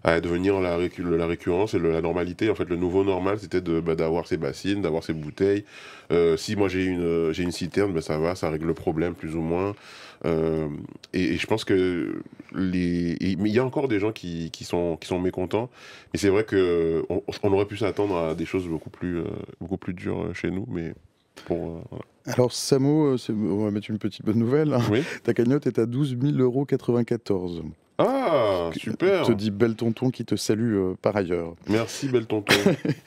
à devenir la, la récurrence et la normalité. En fait, le nouveau normal, c'était bah, d'avoir ses bassines, d'avoir ses bouteilles. Euh, si moi j'ai une, euh, une citerne, bah, ça va, ça règle le problème plus ou moins. Euh, et, je pense que les, il y a encore des gens qui, sont, qui sont mécontents. Mais c'est vrai qu'on aurait pu s'attendre à des choses beaucoup plus, beaucoup plus dures chez nous, mais pour. Alors Samo, on va mettre une petite bonne nouvelle. Hein. Ta cagnotte est à 12 000 euros 94. Ah, super. Je te dis Bel Tonton qui te salue euh, par ailleurs. Merci Bel Tonton.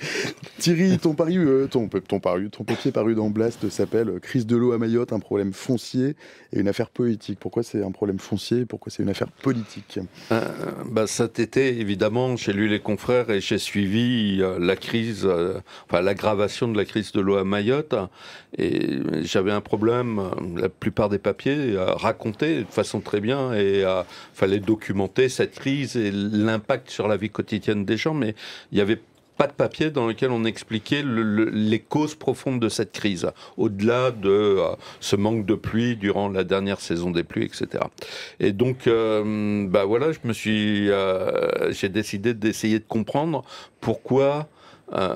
*laughs* Thierry, ton euh, ton, ton, ton papier paru dans Blast s'appelle euh, Crise de l'eau à Mayotte, un problème foncier et une affaire politique. Pourquoi c'est un problème foncier Pourquoi c'est une affaire politique bah, Cet été, évidemment, chez lui les confrères et j'ai suivi la crise, enfin l'aggravation de la crise de l'eau à Mayotte. Et j'avais un problème, la plupart des papiers racontés de façon très bien et fallait documenter documenter cette crise et l'impact sur la vie quotidienne des gens, mais il n'y avait pas de papier dans lequel on expliquait les causes profondes de cette crise, au-delà de euh, ce manque de pluie durant la dernière saison des pluies, etc. Et donc, euh, bah voilà, je me suis, euh, j'ai décidé d'essayer de comprendre pourquoi euh,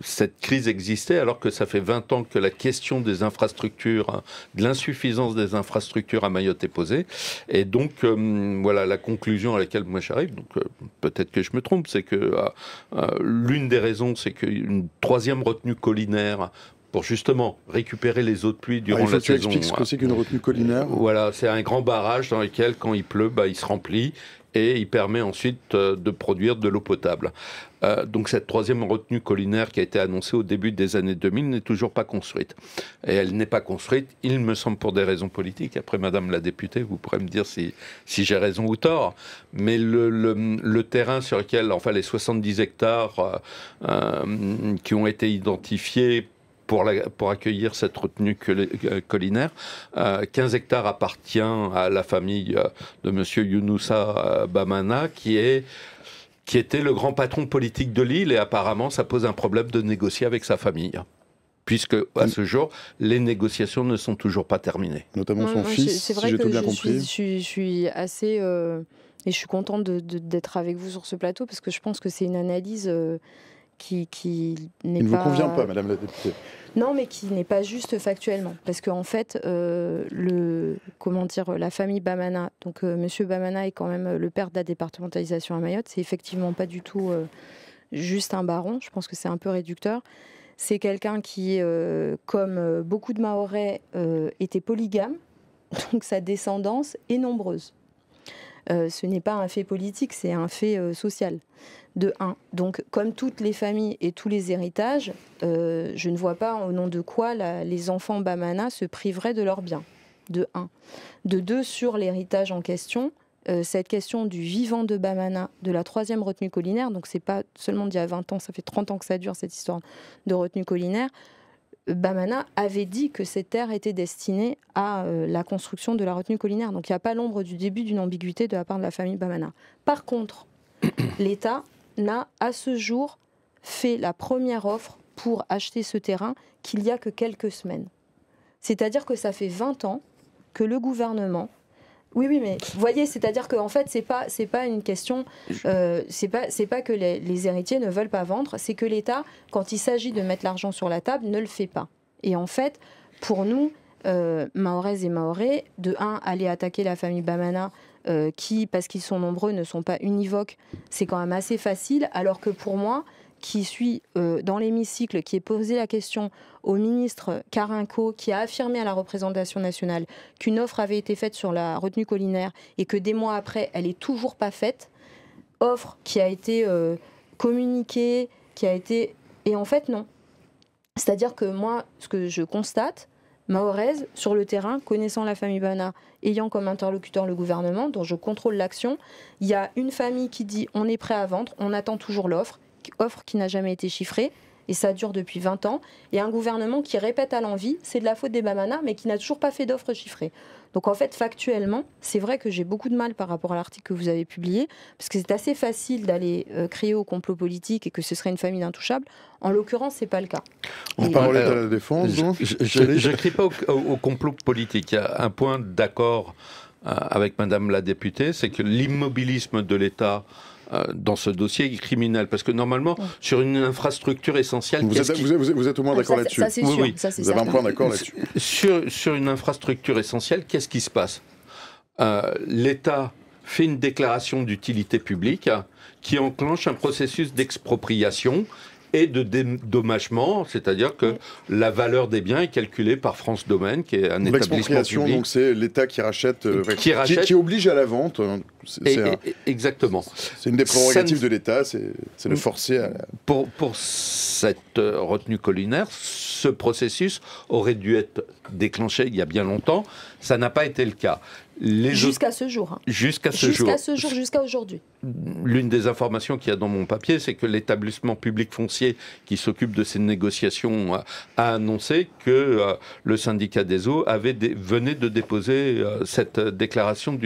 cette crise existait alors que ça fait 20 ans que la question des infrastructures, de l'insuffisance des infrastructures à Mayotte est posée. Et donc, euh, voilà la conclusion à laquelle moi j'arrive. Donc, euh, peut-être que je me trompe, c'est que l'une des raisons, c'est qu'une troisième retenue collinaire pour justement récupérer les eaux de pluie durant ah, il faut que Tu expliques ce que c'est qu'une retenue collinaire. Voilà, c'est un grand barrage dans lequel, quand il pleut, bah, il se remplit et il permet ensuite euh, de produire de l'eau potable. Euh, donc cette troisième retenue collinaire qui a été annoncée au début des années 2000 n'est toujours pas construite. Et elle n'est pas construite, il me semble, pour des raisons politiques. Après, Madame la députée, vous pourrez me dire si, si j'ai raison ou tort. Mais le, terrain sur lequel, enfin les 70 hectares euh, qui ont été identifiés pour, accueillir cette retenue collinaire. Euh, 15 euh, hectares appartient à la famille euh, de M. Younoussa Bamana, qui est qui était le grand patron politique de l'île et apparemment ça pose un problème de négocier avec sa famille puisque à ce jour, les négociations ne sont toujours pas terminées. Notamment son fils, c'est vrai que tout bien je compris. Suis, je, suis assez et je suis contente d'être avec vous sur ce plateau parce que je pense que c'est une analyse qui, n'est pas... ne vous convient pas, Madame la députée. Non, mais qui n'est pas juste factuellement, parce qu'en fait, euh, le comment dire, la famille Bamana, donc euh, Monsieur Bamana est quand même euh, le père de la départementalisation à Mayotte. C'est effectivement pas du tout juste un baron. Je pense que c'est un peu réducteur. C'est quelqu'un qui, comme beaucoup de Mahorais, était polygame, *laughs* donc sa descendance est nombreuse. ce n'est pas un fait politique, c'est un fait social de 1. Donc, comme toutes les familles et tous les héritages, euh, je ne vois pas au nom de quoi les enfants Bamana se priveraient de leurs biens, de 1. De 2, sur l'héritage en question, euh, cette question du vivant de Bamana, de la troisième retenue collinaire, donc c'est pas seulement d'il y a 20 ans, ça fait 30 ans que ça dure cette histoire de retenue collinaire, euh, Bamana avait dit que ces terres étaient destinées à la construction de la retenue collinaire. Donc il n'y a pas l'ombre du début d'une ambiguïté de la part de la famille Bamana. Par contre, *coughs* l'État n'a à ce jour fait la première offre pour acheter ce terrain qu'il y a que quelques semaines. C'est-à-dire que ça fait 20 ans que le gouvernement oui, oui, mais vous voyez, c'est-à-dire qu'en fait, c'est pas, pas une question, euh, c'est pas, que les, héritiers ne veulent pas vendre, c'est que l'État, quand il s'agit de mettre l'argent sur la table, ne le fait pas. Et en fait, pour nous, euh, et Maoré, de un, aller attaquer la famille Bamana euh, qui, parce qu'ils sont nombreux, ne sont pas univoques, c'est quand même assez facile, alors que pour moi, qui suis euh, dans l'hémicycle, qui ai posé la question au ministre Carinco, qui a affirmé à la représentation nationale qu'une offre avait été faite sur la retenue collinaire et que des mois après, elle n'est toujours pas faite, offre qui a été euh, communiquée, qui a été... Et en fait, non. C'est-à-dire que moi, ce que je constate, Maorez sur le terrain, connaissant la famille Bana, ayant comme interlocuteur le gouvernement, dont je contrôle l'action. Il y a une famille qui dit on est prêt à vendre, on attend toujours l'offre, offre qui n'a jamais été chiffrée et ça dure depuis 20 ans, et un gouvernement qui répète à l'envie, c'est de la faute des Bamana, mais qui n'a toujours pas fait d'offres chiffrées. Donc en fait, factuellement, c'est vrai que j'ai beaucoup de mal par rapport à l'article que vous avez publié, parce que c'est assez facile d'aller euh, crier au complot politique et que ce serait une famille intouchable. En l'occurrence, c'est pas le cas. On de la défense. Je ne crie pas au, complot politique. Il y a un point d'accord euh, avec Madame la députée, c'est que l'immobilisme de l'État euh, dans ce dossier criminel. Parce que normalement, sur une infrastructure essentielle... Vous, êtes, au moins ah, d'accord là-dessus. oui, oui. vous avez un point d'accord là-dessus. Sur, une infrastructure essentielle, qu'est-ce qui se passe euh, L'État fait une déclaration d'utilité publique qui enclenche un processus d'expropriation et de dédommagement, c'est-à-dire que la valeur des biens est calculée par France Domaine, qui est un établissement public. Donc c'est l'État qui rachète, euh, qui, oblige à la vente. Hein. exactement. C'est une des prérogatives de l'État, c'est le mm. forcer à. Pour, pour cette euh, retenue collinaire, ce processus aurait dû être déclenché il y a bien longtemps. Ça n'a pas été le cas. Jusqu'à ce jour. Hein. Jusqu'à ce, ce jour. Jusqu'à aujourd'hui. L'une des informations qu'il y a dans mon papier, c'est que l'établissement public foncier qui s'occupe de ces négociations a annoncé que euh, le syndicat des eaux avait venait de déposer euh, cette euh, déclaration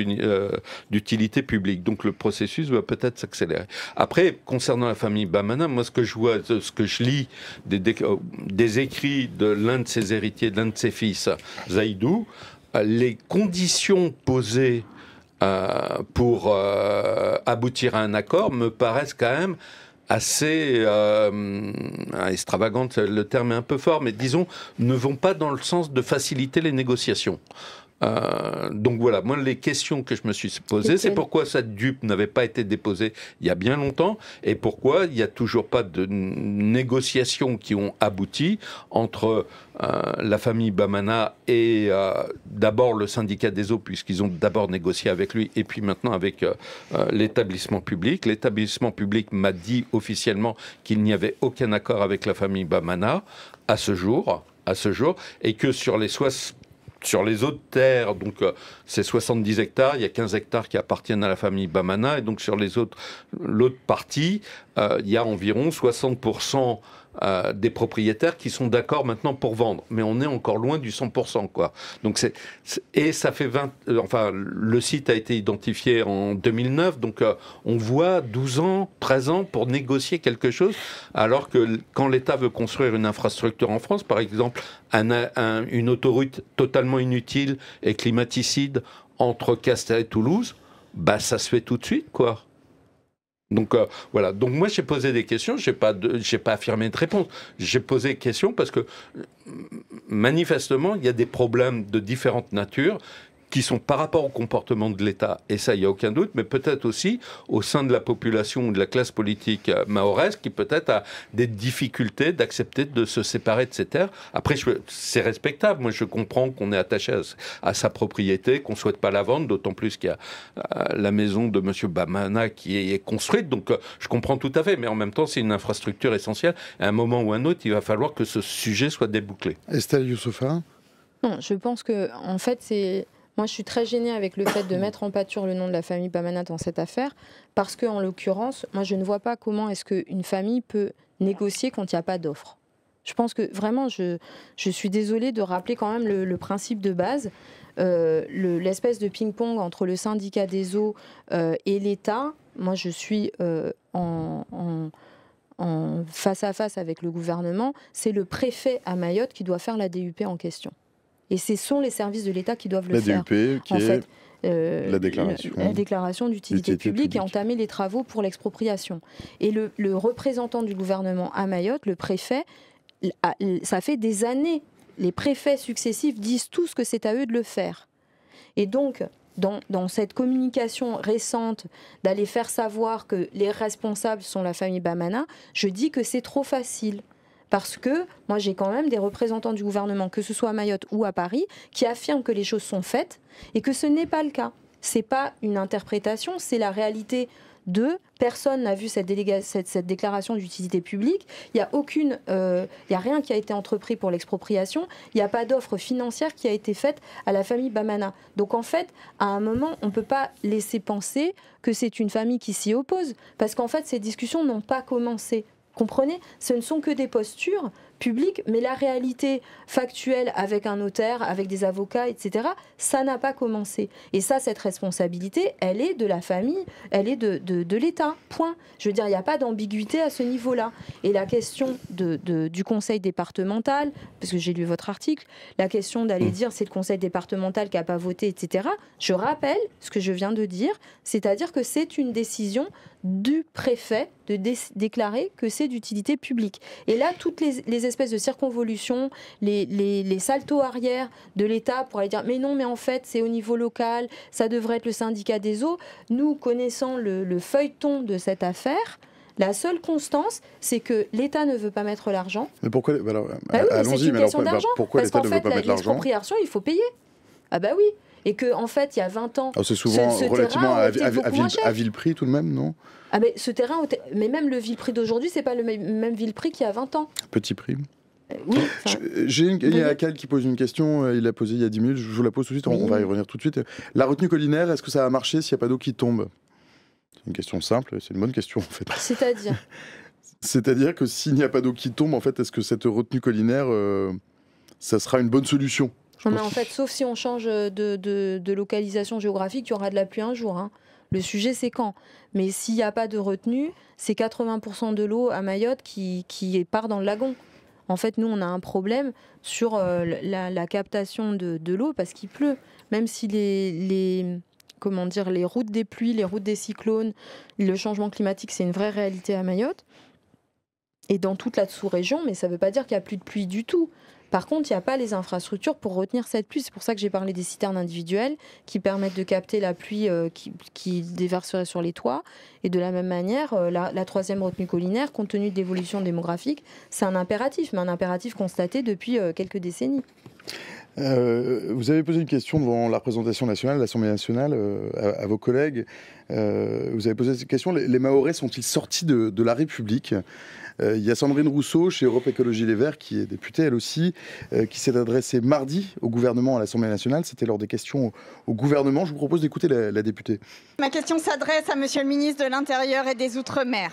d'utilité publique. Donc le processus va peut-être s'accélérer. Après, concernant la famille Bamana, moi ce que je vois, ce que je lis des, des écrits de l'un de ses héritiers, l'un de ses fils, Zaïdou, les conditions posées euh, pour euh, aboutir à un accord me paraissent quand même assez euh, ah, extravagantes, le terme est un peu fort, mais disons, ne vont pas dans le sens de faciliter les négociations. Euh, donc voilà, moi les questions que je me suis posées, c'est pourquoi cette dupe n'avait pas été déposée il y a bien longtemps et pourquoi il n'y a toujours pas de négociations qui ont abouti entre euh, la famille Bamana et euh, d'abord le syndicat des eaux, puisqu'ils ont d'abord négocié avec lui et puis maintenant avec l'établissement public. L'établissement public m'a dit officiellement qu'il n'y avait aucun accord avec la famille Bamana à ce jour à ce jour, et que sur les soixante sur les autres terres, donc euh, c'est 70 hectares, il y a 15 hectares qui appartiennent à la famille Bamana, et donc sur les autres, l'autre partie, euh, il y a environ 60% euh, des propriétaires qui sont d'accord maintenant pour vendre. Mais on est encore loin du 100%. Quoi. Donc c'est, et ça fait 20... Euh, enfin, le site a été identifié en 2009, donc euh, on voit 12 ans, 13 ans pour négocier quelque chose, alors que quand l'État veut construire une infrastructure en France, par exemple, une autoroute totalement inutile et climaticide entre Castel et Toulouse, bah ça se fait tout de suite, quoi. Donc euh, voilà. Donc moi j'ai posé des questions, j'ai pas j'ai pas affirmé de réponse. J'ai posé des questions parce que manifestement il y a des problèmes de différentes natures qui sont par rapport au comportement de l'État, et ça, il n'y a aucun doute, mais peut-être aussi au sein de la population ou de la classe politique euh, maoraise, qui peut-être a des difficultés d'accepter de se séparer de ses terres. Après, c'est respectable. Moi, je comprends qu'on est attaché à, sa propriété, qu'on ne souhaite pas la vendre, d'autant plus qu'il y a euh, la maison de M. Bamana qui est, construite. Donc, euh, je comprends tout à fait, mais en même temps, c'est une infrastructure essentielle. À un moment ou à un autre, il va falloir que ce sujet soit débouclé. Estelle Youssoufa non, je pense que en fait c'est moi, je suis très gênée avec le fait de mettre en pâture le nom de la famille Pamanat dans cette affaire, parce que, en l'occurrence, moi, je ne vois pas comment est-ce qu'une famille peut négocier quand il n'y a pas d'offre. Je pense que vraiment, je, je, suis désolée de rappeler quand même le, principe de base. Euh, l'espèce de ping-pong entre le syndicat des eaux euh, et l'État, moi je suis euh, en face à face avec le gouvernement, c'est le préfet à Mayotte qui doit faire la DUP en question. Et ce sont les services de l'État qui doivent le la faire. DUP, qui est fait. Euh, la déclaration, d'utilité publique, et entamer les travaux pour l'expropriation. Et le, représentant du gouvernement à Mayotte, le préfet, ça fait des années, les préfets successifs disent tous que c'est à eux de le faire. Et donc, dans, dans cette communication récente d'aller faire savoir que les responsables sont la famille Bamana, je dis que c'est trop facile. Parce que moi, j'ai quand même des représentants du gouvernement, que ce soit à Mayotte ou à Paris, qui affirment que les choses sont faites et que ce n'est pas le cas. C'est pas une interprétation, c'est la réalité de personne n'a vu cette, déclaration d'utilité publique. Il n'y a euh, a rien qui a été entrepris pour l'expropriation. Il n'y a pas d'offre financière qui a été faite à la famille Bamana. Donc en fait, à un moment, on ne peut pas laisser penser que c'est une famille qui s'y oppose, parce qu'en fait, ces discussions n'ont pas commencé. Comprenez, ce ne sont que des postures publiques, mais la réalité factuelle avec un notaire, avec des avocats, etc., ça n'a pas commencé. Et ça, cette responsabilité, elle est de la famille, elle est de, l'État. Point. Je veux dire, il n'y a pas d'ambiguïté à ce niveau-là. Et la question de, du conseil départemental, parce que j'ai lu votre article, la question d'aller mm. dire c'est le conseil départemental qui n'a pas voté, etc., je rappelle ce que je viens de dire, c'est-à-dire que c'est une décision du préfet de déclarer que c'est d'utilité publique. Et là, toutes les, espèces de circonvolutions, les, salto arrière de l'État pour aller dire mais non, mais en fait, c'est au niveau local, ça devrait être le syndicat des eaux. Nous, connaissant le, feuilleton de cette affaire, la seule constance, c'est que l'État ne veut pas mettre l'argent. Mais pourquoi Allons-y, pourquoi l'État ne veut pas mettre l'argent L'expropriation, il faut payer. Ah bah oui. Et que, en fait, il y a 20 ans. Ah, c'est souvent relativement à, à, vil, prix, tout de même, non ah mais ce terrain, mais même le vil prix d'aujourd'hui, c'est pas le même vil prix qu'il y a 20 ans. Petit prix. Euh, oui, euh, une... Il y a qui pose une question, euh, il l'a posée il y a 10 minutes, je vous la pose tout de suite, on va y revenir tout de suite. La retenue collinaire, est-ce que ça va marcher s'il n'y a pas d'eau qui tombe C'est une question simple, c'est une bonne question en fait. C'est-à-dire *laughs* C'est-à-dire que s'il n'y a pas d'eau qui tombe, en fait, est-ce que cette retenue collinaire, ça sera une bonne solution en fait, sauf si on change euh, de, localisation géographique, il y aura de la pluie un jour. Hein. Le sujet, c'est quand. Mais s'il n'y a pas de retenue, c'est 80% de l'eau à Mayotte qui, part dans le lagon. En fait, nous, on a un problème sur euh, la, captation de, l'eau parce qu'il pleut. Même si les, les routes des pluies, les routes des cyclones, le changement climatique, c'est une vraie réalité à Mayotte. Et dans toute la sous-région, mais ça ne veut pas dire qu'il n'y a plus de pluie du tout. Par contre, il n'y a pas les infrastructures pour retenir cette pluie. C'est pour ça que j'ai parlé des citernes individuelles qui permettent de capter la pluie euh, qui, déverserait sur les toits. Et de la même manière, euh, la, troisième retenue collinaire, compte tenu de l'évolution démographique, c'est un impératif, mais un impératif constaté depuis euh, quelques décennies. Euh, vous avez posé une question devant la représentation nationale, l'Assemblée nationale, euh, à, vos collègues. Euh, vous avez posé cette question. Les, les Mahorais sont-ils sortis de, la République Il y a Sandrine Rousseau, chez Europe Écologie Les Verts, qui est députée elle aussi, qui s'est adressée mardi au gouvernement à l'Assemblée nationale. C'était lors des questions au, gouvernement. Je vous propose d'écouter la, la députée. Ma question s'adresse à Monsieur le ministre de l'Intérieur et des Outre-mer.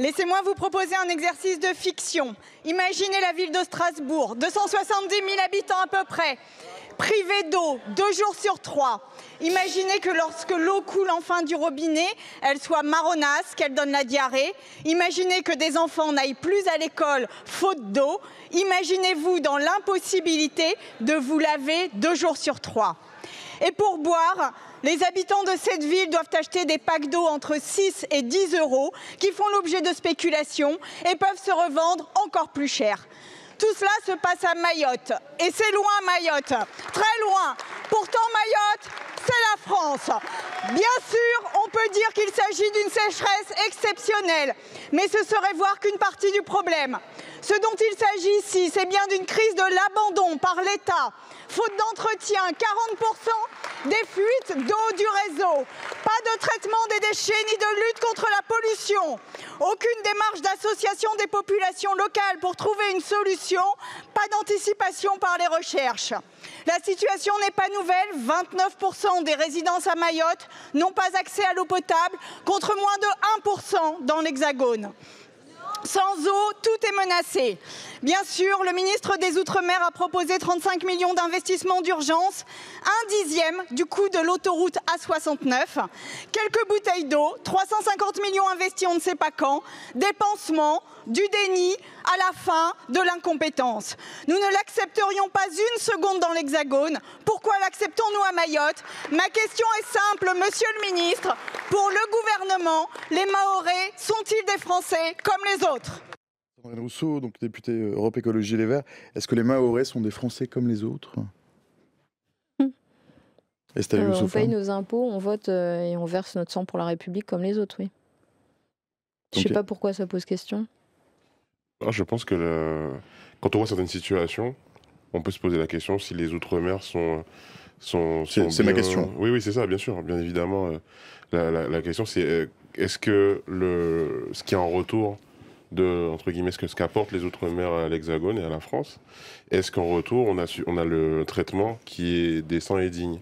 Laissez-moi vous proposer un exercice de fiction. Imaginez la ville de Strasbourg, 270 000 habitants à peu près, privée d'eau deux jours sur trois. Imaginez que lorsque l'eau coule enfin du robinet, elle soit marronasse, qu'elle donne la diarrhée. Imaginez que des enfants n'aillent plus à l'école faute d'eau. Imaginez-vous dans l'impossibilité de vous laver deux jours sur trois. Et pour boire, les habitants de cette ville doivent acheter des packs d'eau entre 6 et 10 euros qui font l'objet de spéculations et peuvent se revendre encore plus cher. Tout cela se passe à Mayotte. Et c'est loin Mayotte, très loin. Pourtant Mayotte, c'est la France. Bien sûr, on peut dire qu'il s'agit d'une sécheresse exceptionnelle, mais ce serait voir qu'une partie du problème. Ce dont il s'agit ici, c'est bien d'une crise de l'abandon par l'État. Faute d'entretien, 40% des fuites d'eau du réseau. Pas de traitement des déchets ni de lutte contre la pollution. Aucune démarche d'association des populations locales pour trouver une solution. Pas d'anticipation par les recherches. La situation n'est pas nouvelle. 29% des résidences à Mayotte n'ont pas accès à l'eau potable, contre moins de 1% dans l'Hexagone. Sans eau, tout est menacé. Bien sûr, le ministre des Outre-mer a proposé 35 millions d'investissements d'urgence, un dixième du coût de l'autoroute A69, quelques bouteilles d'eau, 350 millions investis on ne sait pas quand, dépensement, du déni, à la fin de l'incompétence. Nous ne l'accepterions pas une seconde dans l'Hexagone. Pourquoi l'acceptons-nous à Mayotte Ma question est simple, monsieur le ministre. Pour le gouvernement, les Mahorais sont-ils des Français comme les autres Rousseau, donc député euh, Europe Écologie Les Verts, est-ce que les Mahorais sont des Français comme les autres hmm. euh, On paye nos impôts, on vote euh, et on verse notre sang pour la République comme les autres, oui. Je ne sais pas pourquoi ça pose question. Ah, je pense que quand on voit certaines situations, on peut se poser la question si les Outre-mer sont. sont, c'est ma question. Oui, oui, c'est ça, bien sûr. Bien évidemment, la, question c'est est-ce que le... ce qui est en retour de entre guillemets ce que ce qu'apportent les outre-mer à l'Hexagone et à la France. Est-ce qu'en retour on a su, on a le traitement qui est décent et digne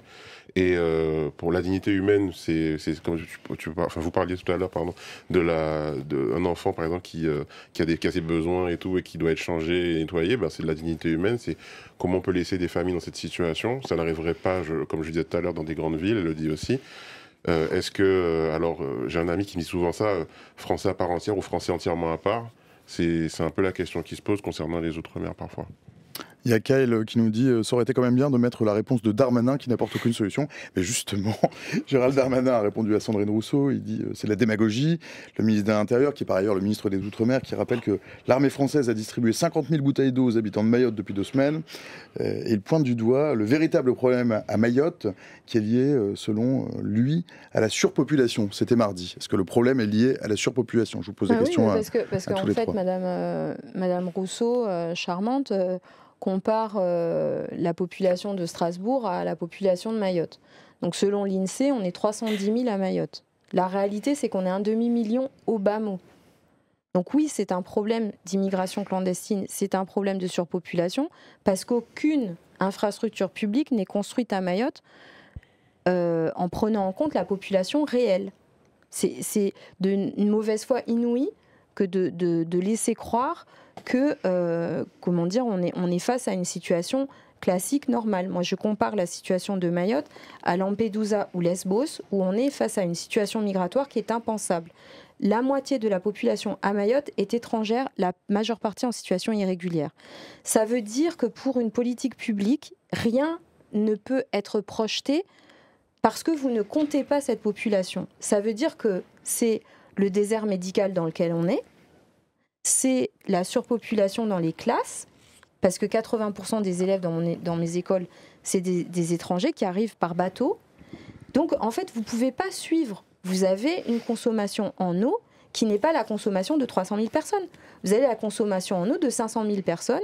et euh, pour la dignité humaine, c'est comme tu, enfin, vous parliez tout à l'heure, pardon, de la de un enfant par exemple qui euh, qui a des qui ses besoins et tout et qui doit être changé et nettoyé, ben, c'est de la dignité humaine. C'est comment on peut laisser des familles dans cette situation. Ça n'arriverait pas, comme je disais tout à l'heure, dans des grandes villes. Elle le dit aussi. Euh, est-ce que, euh, alors, euh, j'ai un ami qui me dit souvent ça, français à part entière ou français entièrement à part. C'est un peu la question qui se pose concernant les Outre-mer parfois. Il y a Kyle qui nous dit euh, ça aurait été quand même bien de mettre la réponse de Darmanin qui n'apporte aucune solution. Mais justement, *laughs* Gérald Darmanin a répondu à Sandrine Rousseau. Il dit euh, c'est la démagogie. Le ministre de l'Intérieur, qui est par ailleurs le ministre des Outre-mer, qui rappelle que l'armée française a distribué 50 000 bouteilles d'eau aux habitants de Mayotte depuis deux semaines. Euh, et il pointe du doigt le véritable problème à Mayotte, qui est lié, selon lui, à la surpopulation. C'était mardi. Est-ce que le problème est lié à la surpopulation Je vous pose la ah question. Parce à, parce qu'en fait, Madame, Rousseau, charmante, compare euh, la population de Strasbourg à la population de Mayotte. Donc selon l'INSEE, on est 310 000 à Mayotte. La réalité, c'est qu'on est un demi-million au bas mot. Donc oui, c'est un problème d'immigration clandestine, c'est un problème de surpopulation, parce qu'aucune infrastructure publique n'est construite à Mayotte euh, en prenant en compte la population réelle. C'est d'une mauvaise foi inouïe que de, laisser croire que, euh, comment dire, on est, on est face à une situation classique, normale. Moi, je compare la situation de Mayotte à Lampedusa ou Lesbos, où on est face à une situation migratoire qui est impensable. La moitié de la population à Mayotte est étrangère, la majeure partie en situation irrégulière. Ça veut dire que pour une politique publique, rien ne peut être projeté parce que vous ne comptez pas cette population. Ça veut dire que c'est le désert médical dans lequel on est, c'est la surpopulation dans les classes, parce que 80% des élèves dans, mes écoles, c'est des, des, étrangers qui arrivent par bateau. Donc en fait, vous ne pouvez pas suivre. Vous avez une consommation en eau qui n'est pas la consommation de 300 000 personnes. Vous avez la consommation en eau de 500 000 personnes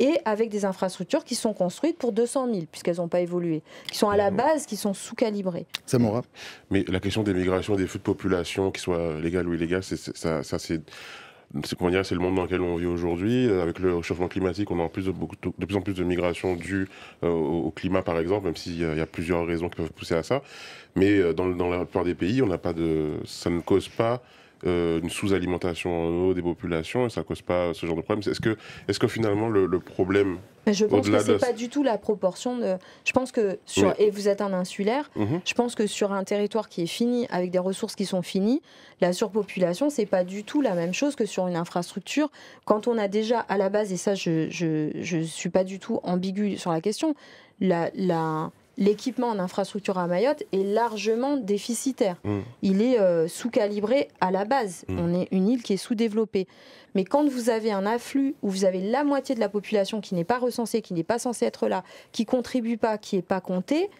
et avec des infrastructures qui sont construites pour 200 000, puisqu'elles n'ont pas évolué, qui sont à la base, qui sont sous-calibrées. Samora Mais la question des migrations, des flux de population, qu'ils soient légales ou illégales, ça, ça c'est c'est le monde dans lequel on vit aujourd'hui. Euh, avec le réchauffement climatique, on a en plus de, de plus en plus de migrations dues euh, au, climat, par exemple, même s'il y a plusieurs raisons qui peuvent pousser à ça. Mais euh, dans, la plupart des pays, on n'a pas de, ça ne cause pas euh, une sous-alimentation en eau des populations et ça cause pas ce genre de problème. Est-ce que, est -ce que finalement le, problème je pense que ce n'est pas du tout la proportion de. Je pense que sur et vous êtes un insulaire. Mhm. Je pense que sur un territoire qui est fini avec des ressources qui sont finies, la surpopulation c'est pas du tout la même chose que sur une infrastructure. Quand on a déjà à la base et ça je je, suis pas du tout ambigu sur la question. la l'équipement en infrastructure à Mayotte est largement déficitaire. Mmh. Il est euh, sous-calibré à la base. Mmh. On est une île qui est sous-développée. Mais quand vous avez un afflux où vous avez la moitié de la population qui n'est pas recensée, qui n'est pas censée être là, qui contribue pas, qui n'est pas comptée,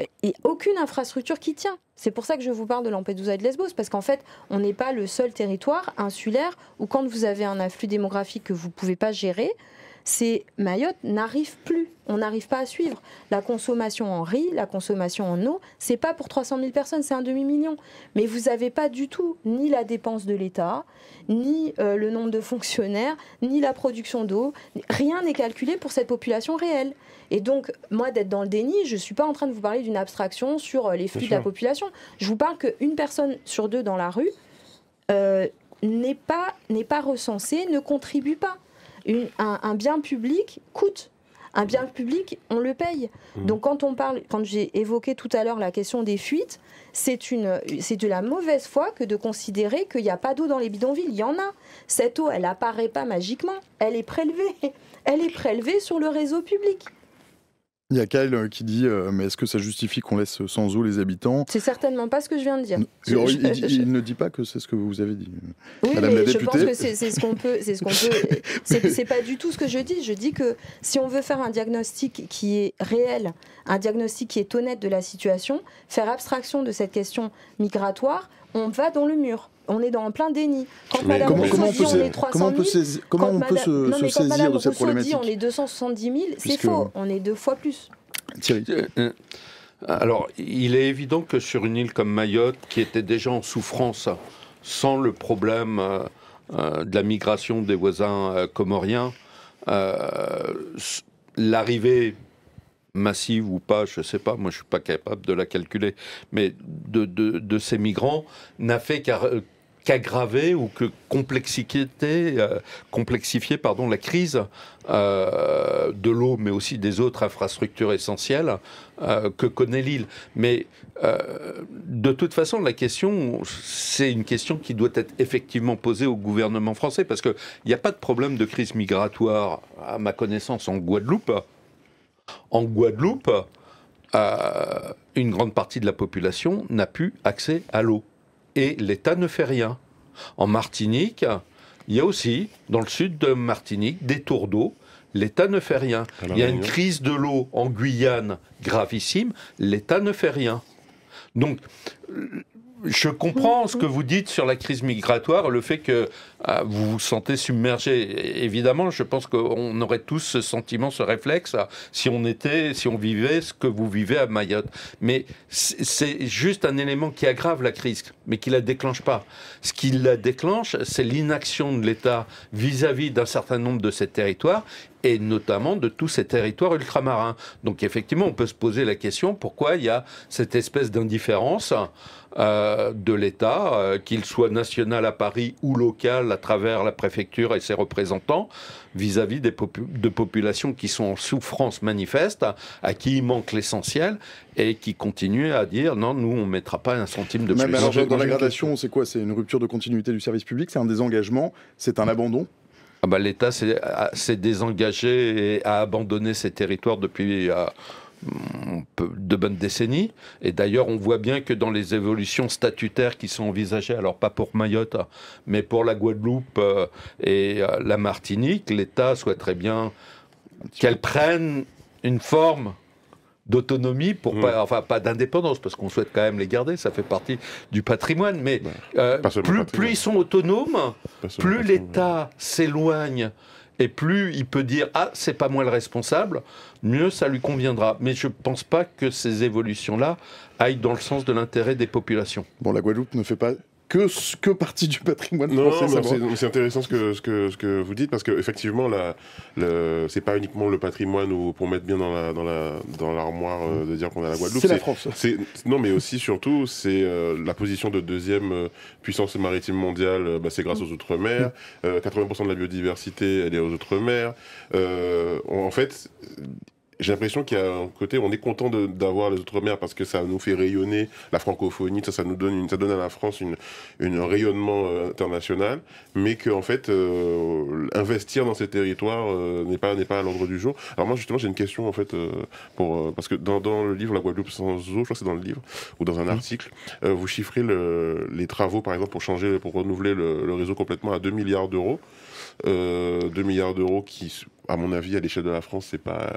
euh, et aucune infrastructure qui tient. C'est pour ça que je vous parle de Lampedusa et de Lesbos, parce qu'en fait, on n'est pas le seul territoire insulaire où quand vous avez un afflux démographique que vous ne pouvez pas gérer, c'est Mayotte n'arrive plus. On n'arrive pas à suivre. La consommation en riz, la consommation en eau, c'est pas pour 300 000 personnes, c'est un demi-million. Mais vous n'avez pas du tout ni la dépense de l'État, ni euh, le nombre de fonctionnaires, ni la production d'eau. Rien n'est calculé pour cette population réelle. Et donc, moi, d'être dans le déni, je ne suis pas en train de vous parler d'une abstraction sur euh, les flux de la population. Je vous parle qu'une personne sur deux dans la rue euh, n'est pas, pas recensée, ne contribue pas un, bien public coûte un bien public, on le paye. Hmm. Donc quand on parle, quand j'ai évoqué tout à l'heure la question des fuites, c'est de la mauvaise foi que de considérer qu'il n'y a pas d'eau dans les bidonvilles. Il y en a. Cette eau, elle apparaît pas magiquement. Elle est prélevée. *laughs* Elle est prélevée sur le réseau public. Il y a Kyle euh, qui dit euh, Mais est-ce que ça justifie qu'on laisse sans eau les habitants C'est certainement pas ce que je viens de dire. il, ne dit pas que c'est ce que vous avez dit. Euh, oui, je pense que c'est ce qu'on peut. C'est ce qu'on peut. *laughs* c'est pas du tout ce que je dis. Je dis que si on veut faire un diagnostic qui est réel, un diagnostic qui est honnête de la situation, faire abstraction de cette question migratoire, on va dans le mur on est dans un plein déni. comment, on peut se, saisir de cette problématique dit on est 270 000, c'est faux, on est deux fois plus. Euh, euh, alors, il est évident que sur une île comme Mayotte, qui était déjà en souffrance sans le problème euh, de la migration des voisins comoriens, l'arrivée massive ou pas, je ne sais pas, moi je ne suis pas capable de la calculer, mais de, ces migrants n'a fait qu'aggraver ou que complexifier, euh, complexifier pardon, la crise euh, de l'eau, mais aussi des autres infrastructures essentielles euh, que connaît l'île. Mais de toute façon, la question, c'est une question qui doit être effectivement posée au gouvernement français, parce qu'il n'y a pas de problème de crise migratoire, à ma connaissance, en Guadeloupe. En Guadeloupe, euh, une grande partie de la population n'a plus accès à l'eau. Et l'État ne fait rien. En Martinique, il y a aussi, dans le sud de Martinique, des tours d'eau. L'État ne fait rien. Il y a une crise de l'eau en Guyane gravissime. L'État ne fait rien. Donc, je comprends ce que vous dites sur la crise migratoire, le fait que ah, vous vous sentez submergé. Évidemment, je pense qu'on aurait tous ce sentiment, ce réflexe, ah, si on était, si on vivait ce que vous vivez à Mayotte. Mais c'est juste un élément qui aggrave la crise, mais qui la déclenche pas. Ce qui la déclenche, c'est l'inaction de l'État vis-à-vis d'un certain nombre de ces territoires et notamment de tous ces territoires ultramarins. Donc effectivement, on peut se poser la question pourquoi il y a cette espèce d'indifférence euh, de l'État, euh, qu'il soit national à Paris ou local à travers la préfecture et ses représentants, vis-à-vis de populations qui sont en souffrance manifeste, à, qui il manque l'essentiel, et qui continuent à dire non, nous, on ne mettra pas un centime de plus. dans la gradation, c'est quoi C'est une rupture de continuité du service public C'est un désengagement C'est un abandon ah bah, L'État s'est désengagé et a abandonné ses territoires depuis... Euh, de bonnes décennies. Et d'ailleurs, on voit bien que dans les évolutions statutaires qui sont envisagées, alors pas pour Mayotte, mais pour la Guadeloupe euh, et euh, la Martinique, l'État souhaiterait bien qu'elles prennent une forme d'autonomie pour pas, enfin pas d'indépendance parce qu'on souhaite quand même les garder, ça fait partie du patrimoine. Mais euh, plus, plus ils sont autonomes, plus l'État s'éloigne et plus il peut dire ah c'est pas moi le responsable, mieux ça lui conviendra. Mais je ne pense pas que ces évolutions là aillent dans le sens de l'intérêt des populations. Bon, la Guadeloupe ne fait pas que, que partie du patrimoine non, français. c'est intéressant ce que, ce, que, vous dites, parce qu'effectivement, c'est pas uniquement le patrimoine pour mettre bien dans l'armoire la, dans la, dans euh, de dire qu'on a la Guadeloupe. C'est la France. Non, mais aussi, surtout, c'est euh, la position de deuxième euh, puissance maritime mondiale, bah, c'est grâce aux Outre-mer. 80% de la biodiversité, elle est aux Outre-mer. en fait, j'ai l'impression qu'il y a un côté, on est content d'avoir les Outre-mer parce que ça nous fait rayonner la francophonie, ça, nous donne, ça donne à la France une, rayonnement euh, international, mais qu'en en fait, euh, investir dans ces territoires euh, n'est pas, pas à l'ordre du jour. Alors moi, justement, j'ai une question, en fait, pour, parce que dans, le livre La Guadeloupe sans eau, je crois que c'est dans le livre, ou dans un mmh. article, vous chiffrez les travaux, par exemple, pour changer, pour renouveler le, le réseau complètement à 2 milliards d'euros. 2 milliards d'euros qui à mon avis, à l'échelle de la France, c'est pas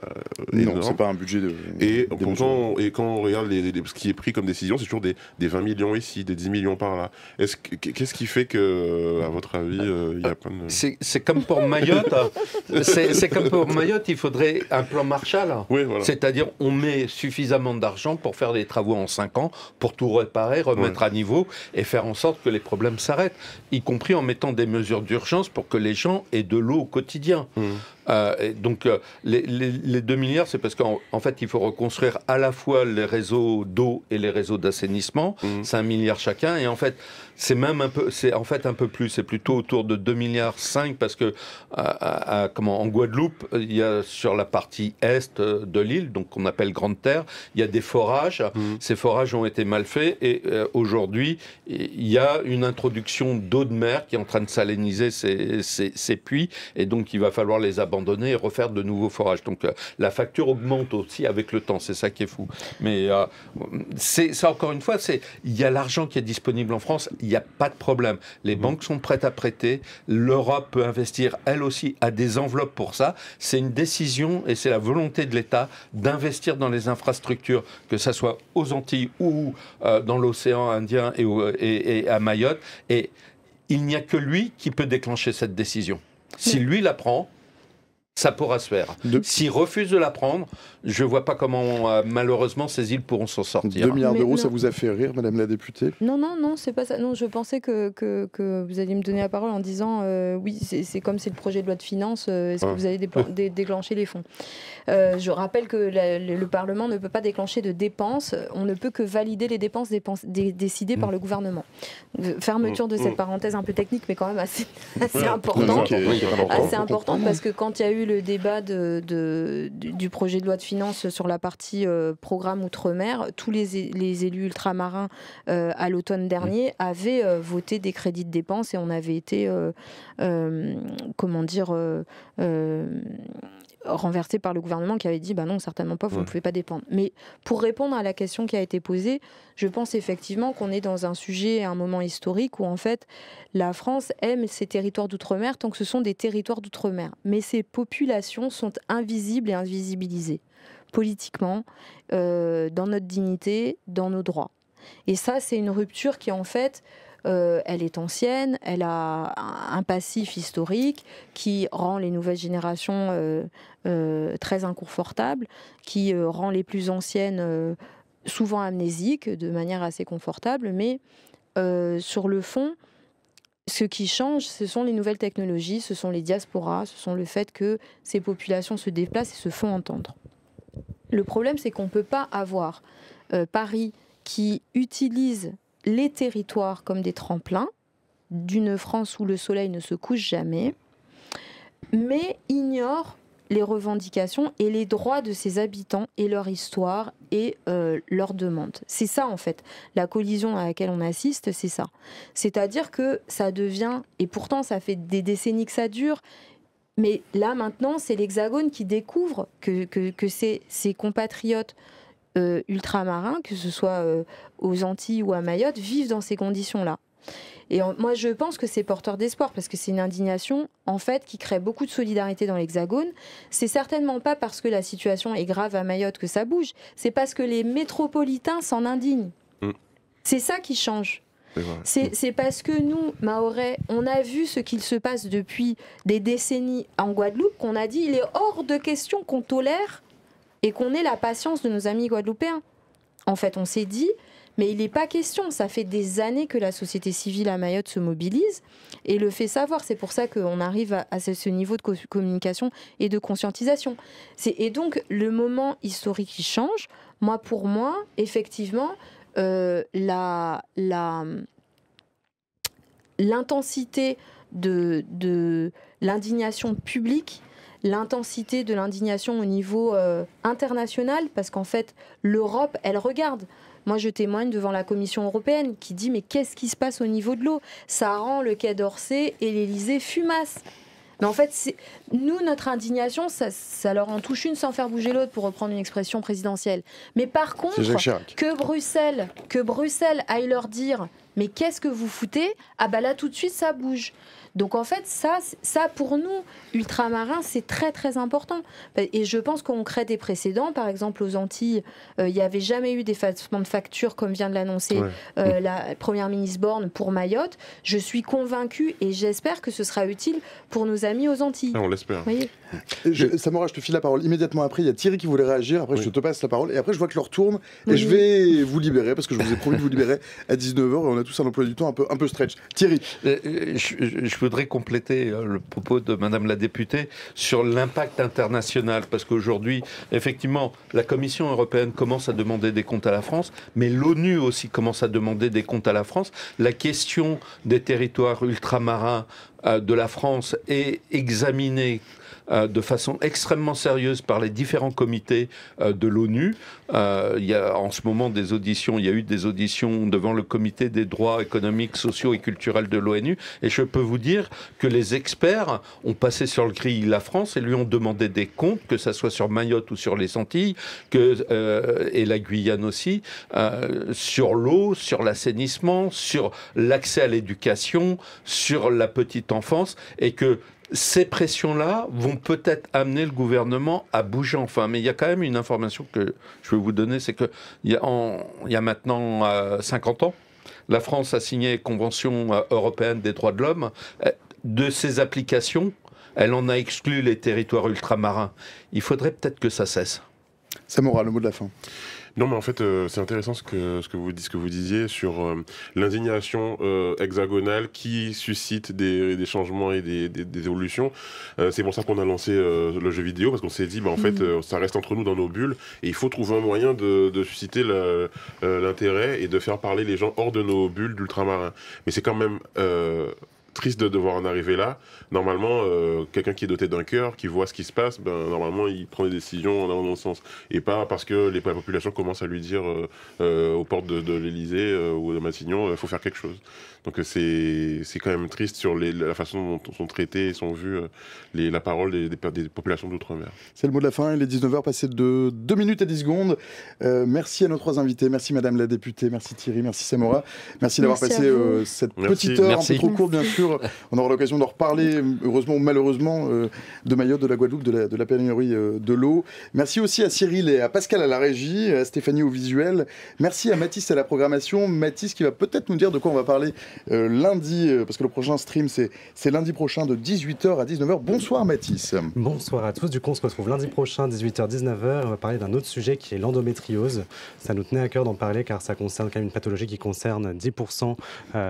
euh, Non, c'est pas un budget de. Et, et quand on regarde ce qui est pris comme décision, c'est toujours des, 20 millions ici, des 10 millions par là. Qu'est-ce qui fait que, à votre avis, euh, il y a pas de... C'est comme pour Mayotte. *laughs* c'est comme pour Mayotte, il faudrait un plan Marshall. Oui, voilà. C'est-à-dire, on met suffisamment d'argent pour faire des travaux en 5 ans, pour tout réparer, remettre à niveau et faire en sorte que les problèmes s'arrêtent, y compris en mettant des mesures d'urgence pour que les gens aient de l'eau au quotidien. Mmh. Euh, donc euh, les, les, 2 milliards, c'est parce qu'en fait, il faut reconstruire à la fois les réseaux d'eau et les réseaux d'assainissement. Mmh. C'est un milliard chacun. Et en fait, c'est même un peu, c'est en fait un peu plus, c'est plutôt autour de 2 milliards 5 parce que comment, en Guadeloupe, il y a sur la partie est euh, de l'île, donc qu'on appelle Grande Terre, il y a des forages. Mmh. Ces forages ont été mal faits et euh, aujourd'hui, il y a une introduction d'eau de mer qui est en train de saléniser ces, ces, puits et donc il va falloir les abandonner et refaire de nouveaux forages. Donc euh, la facture augmente aussi avec le temps, c'est ça qui est fou. Mais c'est ça encore une fois, c'est il y a l'argent qui est disponible en France il n'y a pas de problème. Les mhm. banques sont prêtes à prêter, l'Europe peut investir, elle aussi, à des enveloppes pour ça. C'est une décision et c'est la volonté de l'État d'investir dans les infrastructures, que ce soit aux Antilles ou euh, dans l'océan Indien et, et à Mayotte. Et il n'y a que lui qui peut déclencher cette décision. Si lui la prend, ça pourra se faire. S'ils refusent de la prendre, je ne vois pas comment, euh, malheureusement, ces îles pourront s'en sortir. 2 milliards d'euros, ça vous a fait rire, Madame la députée Non, non, non, c'est pas ça. Non, je pensais que, vous alliez me donner la parole en disant euh, oui, c'est comme c'est le projet de loi de finances, euh, est-ce que ah. vous allez déclencher les fonds Je rappelle que le, Parlement ne peut pas déclencher de dépenses, on ne peut que valider les dépenses décidées par le mmh. gouvernement. Fermeture de mmh. cette mmh. parenthèse un peu technique, mais quand même assez, *laughs* assez importante. Assez importante parce que quand il y a eu le débat du projet de loi de finances sur la partie euh, programme outre-mer, tous les, élus ultramarins euh, à l'automne dernier avaient euh, voté des crédits de dépenses et on avait été, comment dire, renversé par le gouvernement qui avait dit bah non certainement pas vous ne pouvez pas dépendre mais pour répondre à la question qui a été posée je pense effectivement qu'on est dans un sujet un moment historique où en fait la France aime ses territoires d'outre-mer tant que ce sont des territoires d'outre-mer mais ces populations sont invisibles et invisibilisées politiquement euh, dans notre dignité dans nos droits et ça c'est une rupture qui en fait euh, elle est ancienne, elle a un passif historique qui rend les nouvelles générations euh, euh, très inconfortables, qui rend les plus anciennes souvent amnésiques de manière assez confortable, mais sur le fond, ce qui change, ce sont les nouvelles technologies, ce sont les diasporas, ce sont le fait que ces populations se déplacent et se font entendre. Le problème, c'est qu'on ne peut pas avoir Paris qui utilise les territoires comme des tremplins d'une France où le soleil ne se couche jamais, mais ignore les revendications et les droits de ses habitants et leur histoire et euh, leurs demandes. C'est ça en fait, la collision à laquelle on assiste, c'est ça. C'est-à-dire que ça devient, et pourtant ça fait des décennies que ça dure, mais là maintenant c'est l'Hexagone qui découvre que, que, ses compatriotes euh, ultramarins, que ce soit euh, aux Antilles ou à Mayotte, vivent dans ces conditions-là. Et moi, je pense que c'est porteur d'espoir parce que c'est une indignation, en fait, qui crée beaucoup de solidarité dans l'Hexagone. C'est certainement pas parce que la situation est grave à Mayotte que ça bouge. C'est parce que les métropolitains s'en indignent. Mm. C'est ça qui change. C'est parce que nous, Mahorais, on a vu ce qu'il se passe depuis des décennies en Guadeloupe qu'on a dit il est hors de question qu'on tolère et qu'on ait la patience de nos amis guadeloupéens. En fait, on s'est dit, mais il n'est pas question, ça fait des années que la société civile à Mayotte se mobilise et le fait savoir. C'est pour ça qu'on arrive à, ce niveau de communication et de conscientisation. Et donc, le moment historique qui change, moi, pour moi, effectivement, euh, la... la l'intensité de, de l'indignation publique l'intensité de l'indignation au niveau euh, international, parce qu'en fait, l'Europe, elle regarde. Moi, je témoigne devant la Commission européenne qui dit mais qu'est-ce qui se passe au niveau de l'eau Ça rend le Quai d'Orsay et l'Elysée fumasse. Mais en fait, nous, notre indignation, ça, leur en touche une sans faire bouger l'autre, pour reprendre une expression présidentielle. Mais par contre, que Bruxelles, que Bruxelles aille leur dire mais qu'est-ce que vous foutez Ah bah là tout de suite ça bouge. Donc en fait ça, ça pour nous ultramarins c'est très très important. Et je pense qu'on crée des précédents. Par exemple aux Antilles, euh, il n'y avait jamais eu d'effacement de facture comme vient de l'annoncer euh, la première ministre Borne pour Mayotte. Je suis convaincue et j'espère que ce sera utile pour nos amis aux Antilles. Ah, on l'espère. Euh, je, Samora, je te file la parole immédiatement après. Il y a Thierry qui voulait réagir. Après, je te passe la parole. Et après, je vois que l'heure tourne. Et je vais vous libérer parce que je vous ai promis de vous libérer à 19h. Et on a tous un emploi du temps un peu, un peu stretch. Thierry. Euh, euh, je, je voudrais compléter le propos de Madame la députée sur l'impact international. Parce qu'aujourd'hui, effectivement, la Commission européenne commence à demander des comptes à la France. Mais l'ONU aussi commence à demander des comptes à la France. La question des territoires ultramarins de la France est examinée euh, de façon extrêmement sérieuse par les différents comités euh, de l'ONU. Euh, il y a en ce moment des auditions, il y a eu des auditions devant le comité des droits économiques, sociaux et culturels de l'ONU. Et je peux vous dire que les experts ont passé sur le cri la France et lui ont demandé des comptes, que ça soit sur Mayotte ou sur les Antilles, que, et la Guyane aussi, sur l'eau, sur l'assainissement, sur l'accès à l'éducation, sur la petite enfance, et que ces pressions-là vont peut-être amener le gouvernement à bouger enfin. Mais il y a quand même une information que je vais vous donner, c'est qu'il y, y, a maintenant 50 euh, ans, la France a signé la Convention euh, européenne des droits de l'homme. Euh, de ses applications, elle en a exclu les territoires ultramarins. Il faudrait peut-être que ça cesse. Moral, le mot de la fin. Non, mais en fait, euh, c'est intéressant ce que, ce, que vous, disiez sur euh, l'indignation euh, hexagonale qui suscite des, des changements et des, des, évolutions. c'est pour ça qu'on a lancé le jeu vidéo, parce qu'on s'est dit, bah, en fait, mhm. ça reste entre nous dans nos bulles, et il faut trouver un moyen de, de susciter l'intérêt et de faire parler les gens hors de nos bulles d'ultramarins. Mais c'est quand même triste de devoir en arriver là. Normalement, euh, quelqu'un qui est doté d'un cœur, qui voit ce qui se passe, ben, normalement, il prend des décisions en dans le sens. Et pas parce que les, populations commencent à lui dire euh, euh, aux portes de, l'Elysée ou de Matignon, il faut faire quelque chose. Donc c'est quand même triste sur la façon dont sont traités et sont vus la parole des, populations d'outre-mer. C'est le mot de la fin, il est 19h passé de 2 minutes à 10 secondes. merci à nos trois invités, merci Madame la députée, merci Thierry, merci Samora, merci d'avoir passé cette petite heure c'est un peu trop court bien sûr on aura l'occasion d'en reparler, heureusement ou malheureusement, euh, de Mayotte, de la Guadeloupe, de la, de pénurie euh, de l'eau. Merci aussi à Cyril et à Pascal à la régie, à Stéphanie au visuel. Merci à Mathis à la programmation. Mathis qui va peut-être nous dire de quoi on va parler euh, lundi, parce que le prochain stream, c'est lundi prochain de 18h à 19h. Bonsoir Mathis. Bonsoir à tous. Du coup, on se retrouve lundi prochain, 18h-19h. On va parler d'un autre sujet qui est l'endométriose. Ça nous tenait à cœur d'en parler car ça concerne quand même une pathologie qui concerne 10%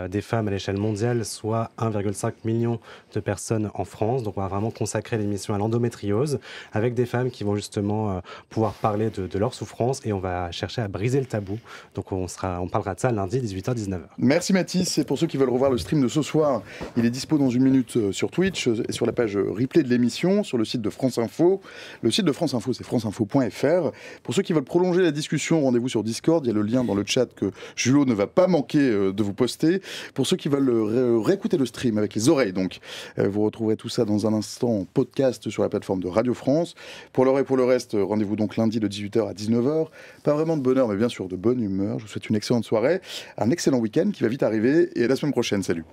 des femmes à l'échelle mondiale, soit 1,5 million de personnes en France. Donc on va vraiment consacrer l'émission à l'endométriose avec des femmes qui vont justement euh, pouvoir parler de, de, leur souffrance et on va chercher à briser le tabou. Donc on, sera, on parlera de ça lundi 18h-19h. Merci Mathis. Et pour ceux qui veulent revoir le stream de ce soir, il est dispo dans une minute euh, sur Twitch euh, et sur la page replay de l'émission, sur le site de France Info. Le site de France Info, c'est franceinfo.fr. Pour ceux qui veulent prolonger la discussion, rendez-vous sur Discord. Il y a le lien dans le chat que Julot ne va pas manquer de vous poster. Pour ceux qui veulent réécouter le stream, avec les oreilles. Donc, euh, vous retrouverez tout ça dans un instant en podcast sur la plateforme de Radio France. Pour l'heure et pour le reste, rendez-vous donc lundi de 18h à 19h. Pas vraiment de bonheur, mais bien sûr de bonne humeur. Je vous souhaite une excellente soirée, un excellent week-end qui va vite arriver et à la semaine prochaine. Salut.